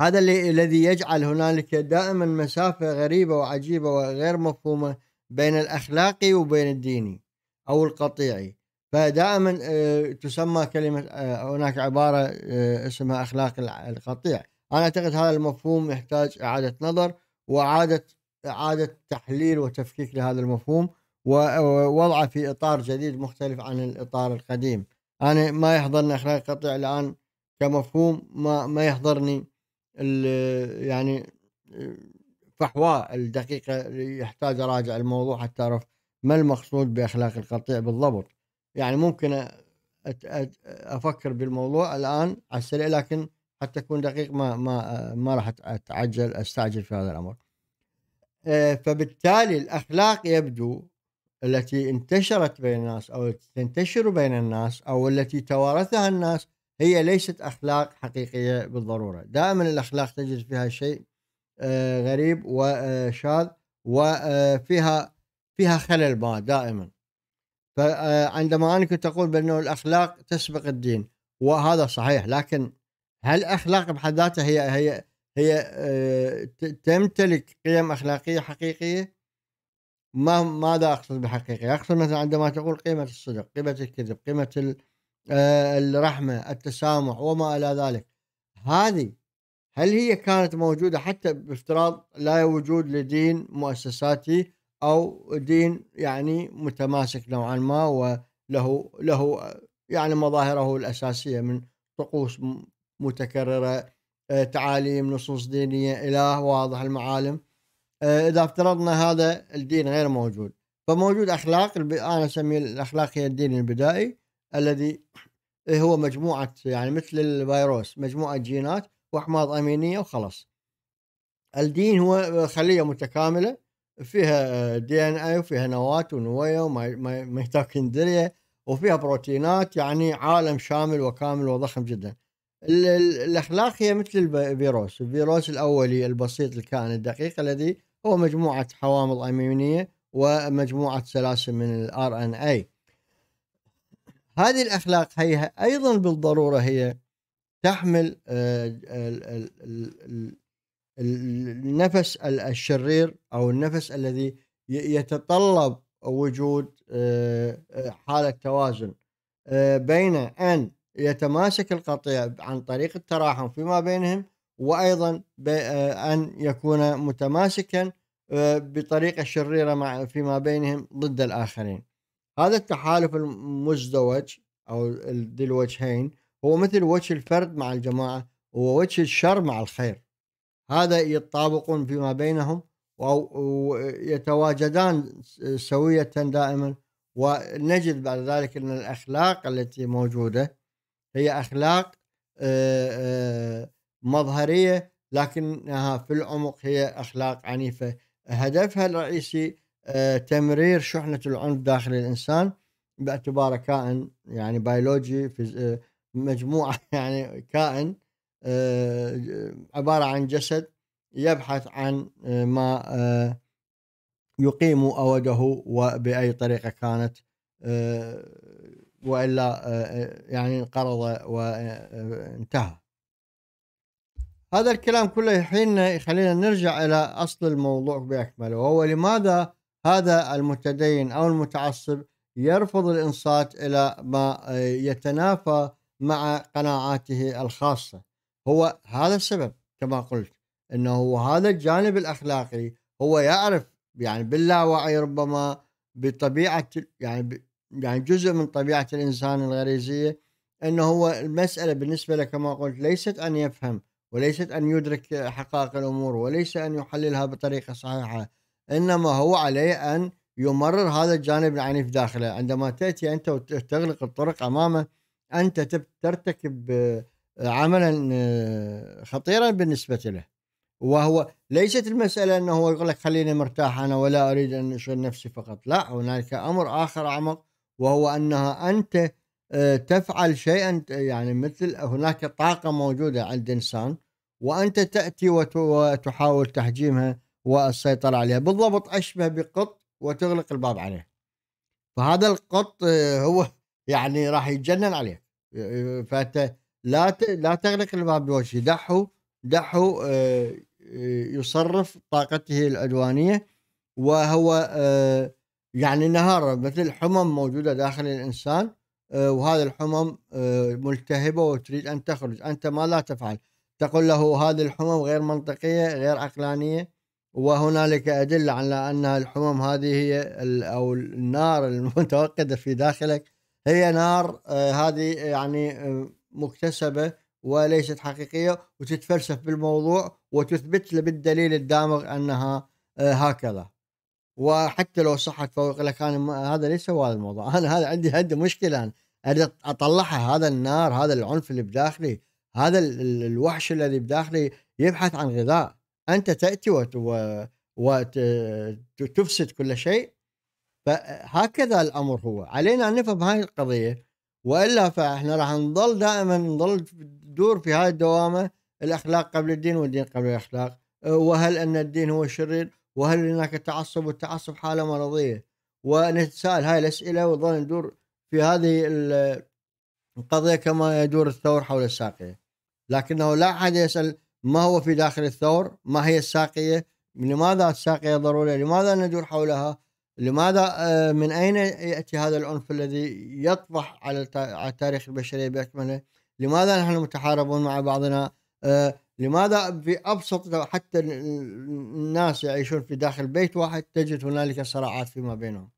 هذا الذي يجعل هنالك دائما مسافة غريبة وعجيبة وغير مفهومة بين الأخلاقي وبين الديني أو القطيعي فدائما آه، تسمى كلمه آه، هناك عباره آه، اسمها اخلاق القطيع انا اعتقد هذا المفهوم يحتاج اعاده نظر واعاده اعاده تحليل وتفكيك لهذا المفهوم ووضعه في اطار جديد مختلف عن الاطار القديم انا ما يحضرني اخلاق القطيع الان كمفهوم ما ما يحضرني يعني فحواء الدقيقه يحتاج اراجع الموضوع حتى اعرف ما المقصود باخلاق القطيع بالضبط يعني ممكن افكر بالموضوع الان على السريع لكن حتى اكون دقيق ما ما ما راح اتعجل استعجل في هذا الامر. فبالتالي الاخلاق يبدو التي انتشرت بين الناس او تنتشر بين الناس او التي توارثها الناس هي ليست اخلاق حقيقيه بالضروره، دائما الاخلاق تجد فيها شيء غريب وشاذ وفيها فيها خلل ما دائما. فعندما انا كنت اقول بأنه الأخلاق تسبق الدين وهذا صحيح لكن هل الأخلاق بحد ذاتها هي هي هي آه، تمتلك قيم أخلاقية حقيقية؟ ما ماذا أقصد بحقيقية؟ أقصد مثلا عندما تقول قيمة الصدق، قيمة الكذب، قيمة آه، الرحمة، التسامح وما إلى ذلك. هذه هل هي كانت موجودة حتى بافتراض لا وجود لدين مؤسساتي او دين يعني متماسك نوعا ما وله له يعني مظاهره الاساسيه من طقوس متكرره آه، تعاليم نصوص دينيه اله واضح المعالم آه، اذا افترضنا هذا الدين غير موجود فموجود اخلاق انا اسميه الاخلاق هي الدين البدائي الذي هو مجموعه يعني مثل الفيروس مجموعه جينات واحماض امينيه وخلاص الدين هو خليه متكامله فيها دي ان اي وفيها نواه ونويه وميتوكندريا وفيها بروتينات يعني عالم شامل وكامل وضخم جدا الاخلاق هي مثل الفيروس الفيروس الاولي البسيط الكائن الدقيق الذي هو مجموعه حوامض امينيه ومجموعه سلاسل من الار ان اي هذه الاخلاق هي ايضا بالضروره هي تحمل آه، النفس الشرير او النفس الذي يتطلب وجود آه، آه، حاله توازن آه، بين ان يتماسك القطيع عن طريق التراحم فيما بينهم وايضا ان يكون متماسكا بطريقه شريره مع فيما بينهم ضد الاخرين. هذا التحالف المزدوج او ذي الوجهين هو مثل وجه الفرد مع الجماعه ووجه الشر مع الخير. هذا يتطابقون فيما بينهم ويتواجدان سوية دائما ونجد بعد ذلك أن الأخلاق التي موجودة هي أخلاق آه، آه، مظهرية لكنها في العمق هي أخلاق عنيفة هدفها الرئيسي آه، تمرير شحنة العنف داخل الإنسان باعتباره كائن يعني بيولوجي مجموعة يعني كائن آه، عبارة عن جسد يبحث عن آه، ما آه، يقيم أوده وبأي طريقة كانت وإلا يعني انقرض وانتهى هذا الكلام كله يحيلنا يخلينا نرجع إلى أصل الموضوع بأكمله وهو لماذا هذا المتدين أو المتعصب يرفض الإنصات إلى ما يتنافى مع قناعاته الخاصة هو هذا السبب كما قلت انه هذا الجانب الاخلاقي هو يعرف يعني باللاوعي ربما بطبيعه يعني يعني جزء من طبيعه الانسان الغريزيه انه هو المساله بالنسبه له كما قلت ليست ان يفهم وليست ان يدرك حقائق الامور وليس ان يحللها بطريقه صحيحه انما هو عليه ان يمرر هذا الجانب العنيف داخله عندما تاتي انت وتغلق الطرق امامه انت ترتكب عملا آه، خطيرا بالنسبة له وهو ليست المسألة أنه هو يقول لك خليني مرتاح أنا ولا أريد أن أشغل نفسي فقط لا هنالك أمر آخر أعمق وهو أنها أنت آه، تفعل شيئا يعني مثل هناك طاقة موجودة عند الإنسان وأنت تأتي وتحاول تحجيمها والسيطرة عليها بالضبط أشبه بقط وتغلق الباب عليه فهذا القط آه، هو يعني راح يتجنن عليه فأنت لا ت... لا تغلق الباب بوجهي دحو دحو آه، آه، يصرف طاقته العدوانيه وهو آه، يعني نهار مثل حمم موجوده داخل الانسان وهذه الحمم ملتهبه وتريد ان تخرج انت ما لا تفعل تقول له هذه الحمم غير منطقيه غير عقلانيه وهنالك ادله على ان الحمم هذه هي او النار المتوقده في داخلك هي نار هذه يعني مكتسبة وليست حقيقية وتتفلسف بالموضوع وتثبت له بالدليل الدامغ أنها آه، هكذا وحتى لو صحت فوق لك أنا هذا ليس هو هذا الموضوع أنا هذا عندي عندي مشكلة أنا أطلعها هذا النار هذا العنف اللي بداخلي هذا الوحش الذي بداخلي يبحث عن غذاء أنت تأتي وتفسد كل شيء فهكذا الامر هو علينا ان نفهم هاي القضيه والا فاحنا راح نضل دائما نضل ندور في هاي الدوامه الاخلاق قبل الدين والدين قبل الاخلاق وهل ان الدين هو الشرير وهل هناك تعصب والتعصب حاله مرضيه ونتساءل هاي الاسئله ونظل ندور في هذه القضيه كما يدور الثور حول الساقيه لكنه لا احد يسال ما هو في داخل الثور ما هي الساقيه لماذا الساقيه ضروريه لماذا ندور حولها لماذا آه، من أين يأتي هذا العنف الذي يطفح على تاريخ البشرية بأكمله لماذا نحن متحاربون مع بعضنا آه، لماذا في أبسط حتى الناس يعيشون في داخل بيت واحد تجد هنالك صراعات فيما بينهم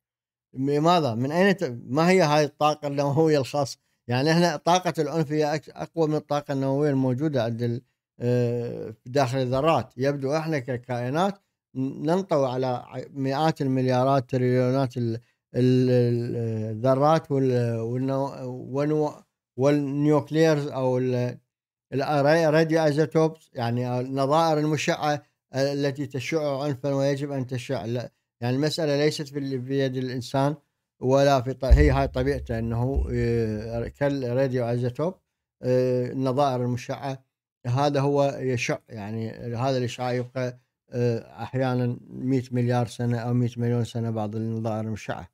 لماذا من أين ت... ما هي هاي الطاقة النووية الخاصة يعني احنا طاقة العنف هي أقوى من الطاقة النووية الموجودة عند آه، داخل الذرات يبدو احنا ككائنات ننطوي على مئات المليارات تريليونات الذرات والنيوكليرز او الراديو ايزوتوبس يعني النظائر المشعه آه، التي تشع عنفا ويجب ان تشع يعني المساله ليست في بيد الانسان ولا في هي هاي طبيعته انه آه، كالراديو ايزوتوب آه، النظائر المشعه هذا هو يشع يعني هذا الاشعاع يبقى آه، احيانا 100 مليار سنه او 100 مليون سنه بعض النظائر المشعه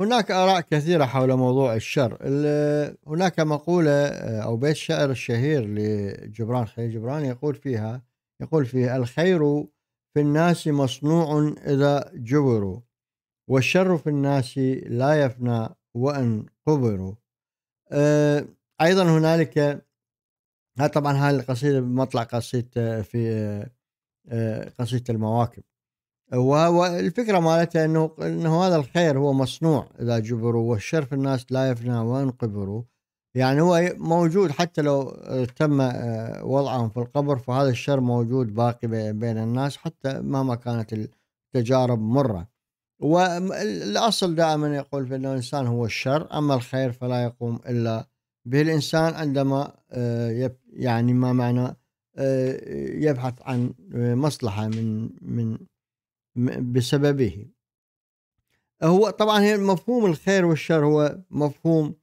هناك آراء كثيرة حول موضوع الشر هناك مقولة آه، أو بيت شعر الشهير لجبران خليل جبران يقول فيها يقول فيه الخير في الناس مصنوع إذا جبروا والشر في الناس لا يفنى وان قبروا آه، ايضا هنالك طبعا هاي القصيده مطلع قصيدته آه، في آه، قصيده المواكب والفكره مالتها انه انه هذا الخير هو مصنوع اذا جبروا والشر في الناس لا يفنى وان قبروا يعني هو موجود حتى لو تم وضعهم في القبر فهذا الشر موجود باقي بين الناس حتى مهما كانت التجارب مره والأصل دائما يقول بأن الإنسان هو الشر أما الخير فلا يقوم إلا به الإنسان عندما آه، يعني ما معنى آه، يبحث عن مصلحة من من بسببه هو طبعا هي مفهوم الخير والشر هو مفهوم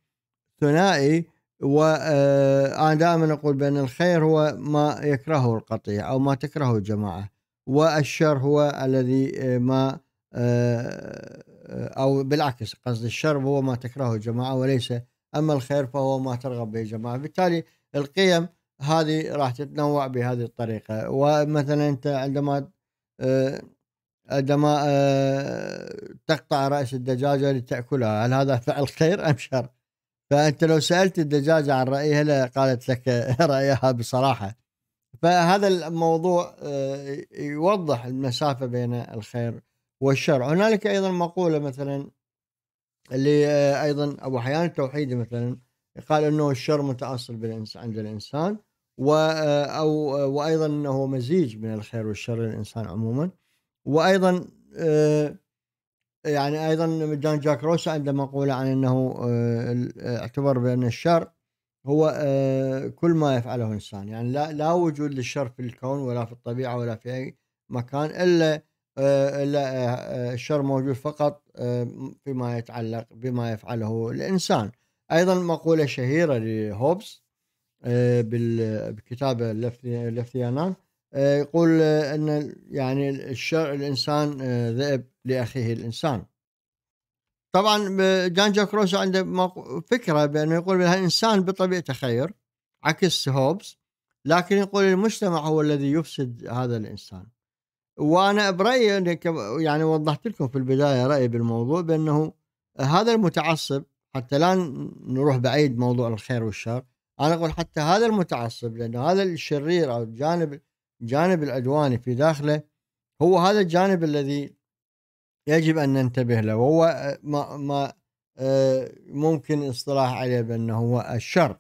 ثنائي وانا آه، دائما اقول بان الخير هو ما يكرهه القطيع او ما تكرهه الجماعه والشر هو الذي ما آه، آه، أو بالعكس قصد الشر هو ما تكرهه الجماعة وليس أما الخير فهو ما ترغب به الجماعة بالتالي القيم هذه راح تتنوع بهذه الطريقة ومثلا أنت عندما آه، عندما تقطع رأس الدجاجة لتأكلها هل هذا فعل خير أم شر فأنت لو سألت الدجاجة عن رأيها لا قالت لك رأيها بصراحة فهذا الموضوع يوضح المسافة بين الخير والشرع هنالك ايضا مقوله مثلا اللي آه، ايضا ابو حيان التوحيدي مثلا قال انه الشر متاصل بالانسان عند الانسان و آه، او آه، وايضا انه مزيج من الخير والشر للانسان عموما وايضا يعني ايضا جان جاك روسا عنده مقوله عن انه اعتبر بان الشر هو كل ما يفعله الانسان يعني لا لا وجود للشر في الكون ولا في الطبيعه ولا في اي مكان الا آه، لا آه، الشر موجود فقط آه، فيما يتعلق بما يفعله الإنسان أيضا مقولة شهيرة لهوبز بكتابه لفتيانان يقول أن يعني الشر الإنسان ذئب لأخيه الإنسان طبعا جان جاك روسو عنده فكرة بأنه يقول بأن الإنسان بطبيعته خير عكس هوبز لكن يقول المجتمع هو الذي يفسد هذا الإنسان وانا برايي يعني وضحت لكم في البدايه رايي بالموضوع بانه هذا المتعصب حتى لا نروح بعيد موضوع الخير والشر انا اقول حتى هذا المتعصب لانه هذا الشرير او الجانب الجانب العدواني في داخله هو هذا الجانب الذي يجب ان ننتبه له وهو ما ما آه، ممكن الاصطلاح عليه بانه هو الشر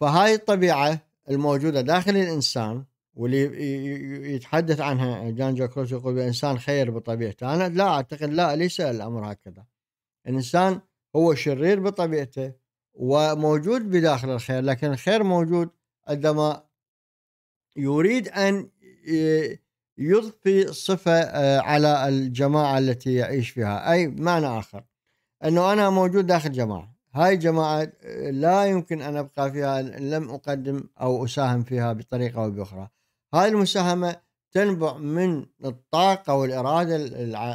فهاي الطبيعه الموجوده داخل الانسان واللي يتحدث عنها جان جاك روسو يقول الانسان خير بطبيعته انا لا اعتقد لا ليس الامر هكذا الانسان هو شرير بطبيعته وموجود بداخل الخير لكن الخير موجود عندما يريد ان يضفي صفه آه، على الجماعه التي يعيش فيها اي معنى اخر انه انا موجود داخل جماعه هاي جماعه آه، لا يمكن ان ابقى فيها ان لم اقدم او اساهم فيها بطريقه او باخرى هاي المساهمة تنبع من الطاقة والإرادة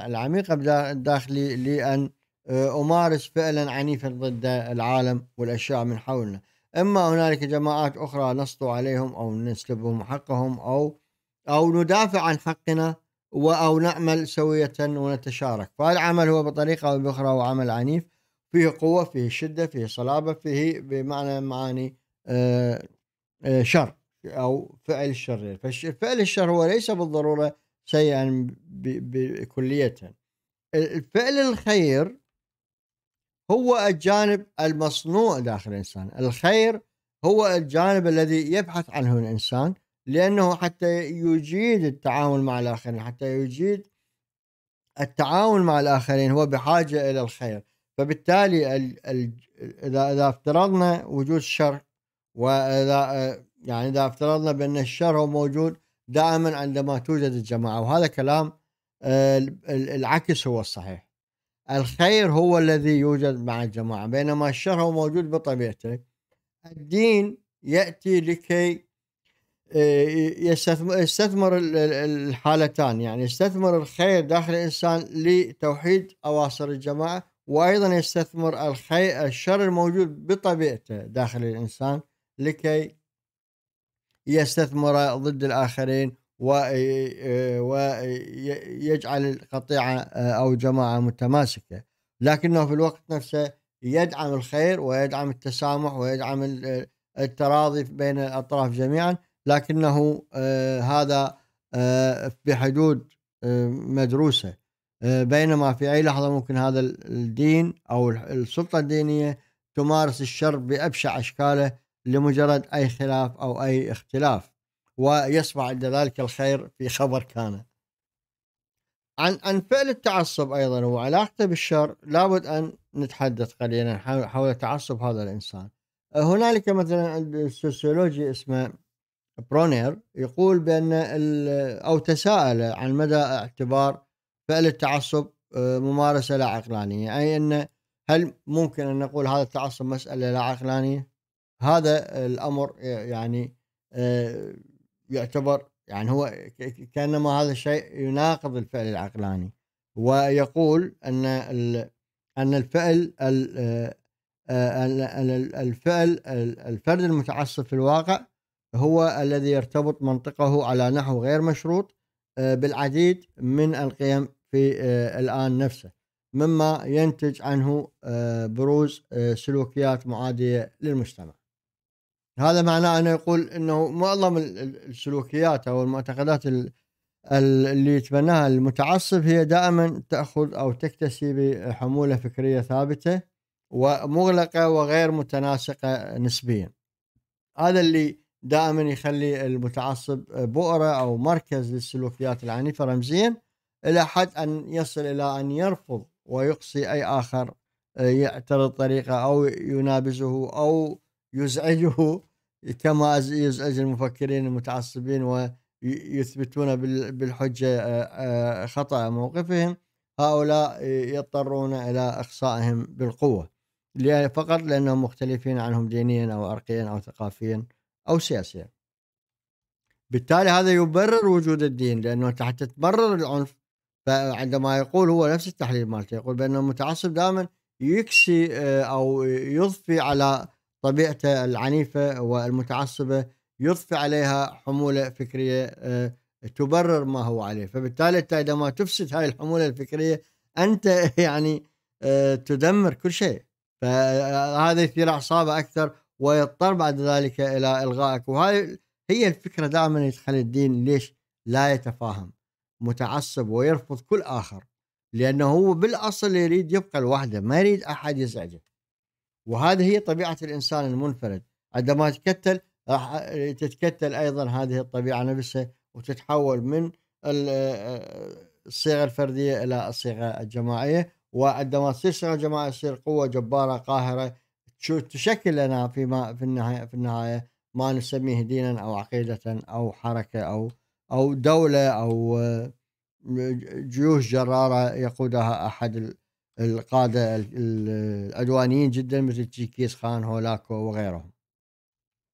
العميقة داخلي لأن آه، أمارس فعلا عنيفا ضد العالم والأشياء من حولنا إما هنالك جماعات أخرى نسطو عليهم أو نسلبهم حقهم أو أو ندافع عن حقنا أو نعمل سوية ونتشارك فالعمل هو بطريقة أو بأخرى هو عمل عنيف فيه قوة فيه شدة فيه صلابة فيه بمعنى معاني آه، آه، شر أو فعل شرير فالفعل الشر هو ليس بالضرورة شيئا بكلية الفعل الخير هو الجانب المصنوع داخل الإنسان الخير هو الجانب الذي يبحث عنه الإنسان لأنه حتى يجيد التعامل مع الآخرين حتى يجيد التعاون مع الآخرين هو بحاجة إلى الخير فبالتالي إذا افترضنا وجود شر وإذا آه، يعني إذا افترضنا بأن الشر هو موجود دائما عندما توجد الجماعة وهذا كلام آه، العكس هو الصحيح الخير هو الذي يوجد مع الجماعة بينما الشر هو موجود بطبيعته الدين يأتي لكي آه، يستثمر الحالتان يعني يستثمر الخير داخل الإنسان لتوحيد أواصر الجماعة وأيضا يستثمر الخير الشر الموجود بطبيعته داخل الإنسان لكي يستثمر ضد الآخرين ويجعل القطيعة آه، أو جماعة متماسكة لكنه في الوقت نفسه يدعم الخير ويدعم التسامح ويدعم آه، التراضي بين الأطراف جميعا لكنه آه، هذا بحدود مدروسة بينما في أي لحظة ممكن هذا الدين أو السلطة الدينية تمارس الشر بأبشع أشكاله لمجرد أي خلاف أو أي اختلاف ويسمع عند ذلك الخير في خبر كان عن عن فعل التعصب أيضا وعلاقته بالشر لابد أن نتحدث قليلا حول تعصب هذا الإنسان هنالك مثلا السوسيولوجي اسمه برونير يقول بأن أو تساءل عن مدى اعتبار فعل التعصب آه، ممارسة لا عقلانية أي أن هل ممكن أن نقول هذا التعصب مسألة لا عقلانية؟ هذا الامر يعني آه، يعتبر يعني هو كانما هذا الشيء يناقض الفعل العقلاني ويقول ان ان الفعل آه، آه، الفعل الفرد المتعصب في الواقع هو الذي يرتبط منطقه على نحو غير مشروط بالعديد من القيم في الان نفسه مما ينتج عنه بروز سلوكيات معاديه للمجتمع هذا معناه انه يقول انه معظم السلوكيات او المعتقدات اللي يتبناها المتعصب هي دائما تاخذ او تكتسي بحموله فكريه ثابته ومغلقه وغير متناسقه نسبيا. هذا اللي دائما يخلي المتعصب بؤره او مركز للسلوكيات العنيفه رمزيا الى حد ان يصل الى ان يرفض ويقصي اي اخر آه، يعترض طريقه او ينابزه او يزعجه كما يزعج المفكرين المتعصبين ويثبتون بالحجة خطأ موقفهم هؤلاء يضطرون إلى إخصائهم بالقوة فقط لأنهم مختلفين عنهم دينيا أو عرقيا أو ثقافيا أو سياسيا بالتالي هذا يبرر وجود الدين لأنه حتى تبرر العنف فعندما يقول هو نفس التحليل مالته يقول بأن المتعصب دائما يكسي أو يضفي على طبيعته العنيفة والمتعصبة يضفي عليها حمولة فكرية آه، تبرر ما هو عليه فبالتالي أنت إذا ما تفسد هذه الحمولة الفكرية أنت يعني آه، تدمر كل شيء فهذا يثير أعصابه أكثر ويضطر بعد ذلك إلى إلغائك وهذه هي الفكرة دائما تخلي الدين ليش لا يتفاهم متعصب ويرفض كل آخر لأنه هو بالأصل يريد يبقى لوحده ما يريد أحد يزعجه وهذه هي طبيعه الانسان المنفرد عندما يتكتل راح تتكتل ايضا هذه الطبيعه نفسها وتتحول من آه، الصيغه الفرديه الى الصيغه الجماعيه وعندما تصير صيغه جماعيه تصير قوه جباره قاهره تشكل لنا فيما في النهايه في النهايه ما نسميه دينا او عقيده او حركه او او دوله او آه، جيوش جراره يقودها احد القادة العدوانيين جدا مثل تشيكيس خان هولاكو وغيرهم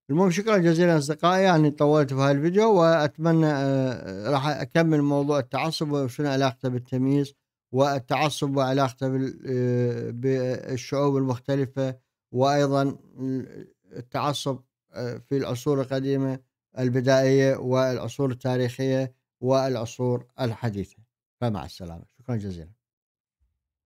المهم شكرا جزيلا أصدقائي يعني طولت في هذا الفيديو وأتمنى آه، آه، راح أكمل موضوع التعصب وشنو علاقته بالتمييز والتعصب وعلاقته آه، بالشعوب المختلفة وأيضا التعصب في العصور القديمة البدائية والعصور التاريخية والعصور الحديثة فمع السلامة شكرا جزيلا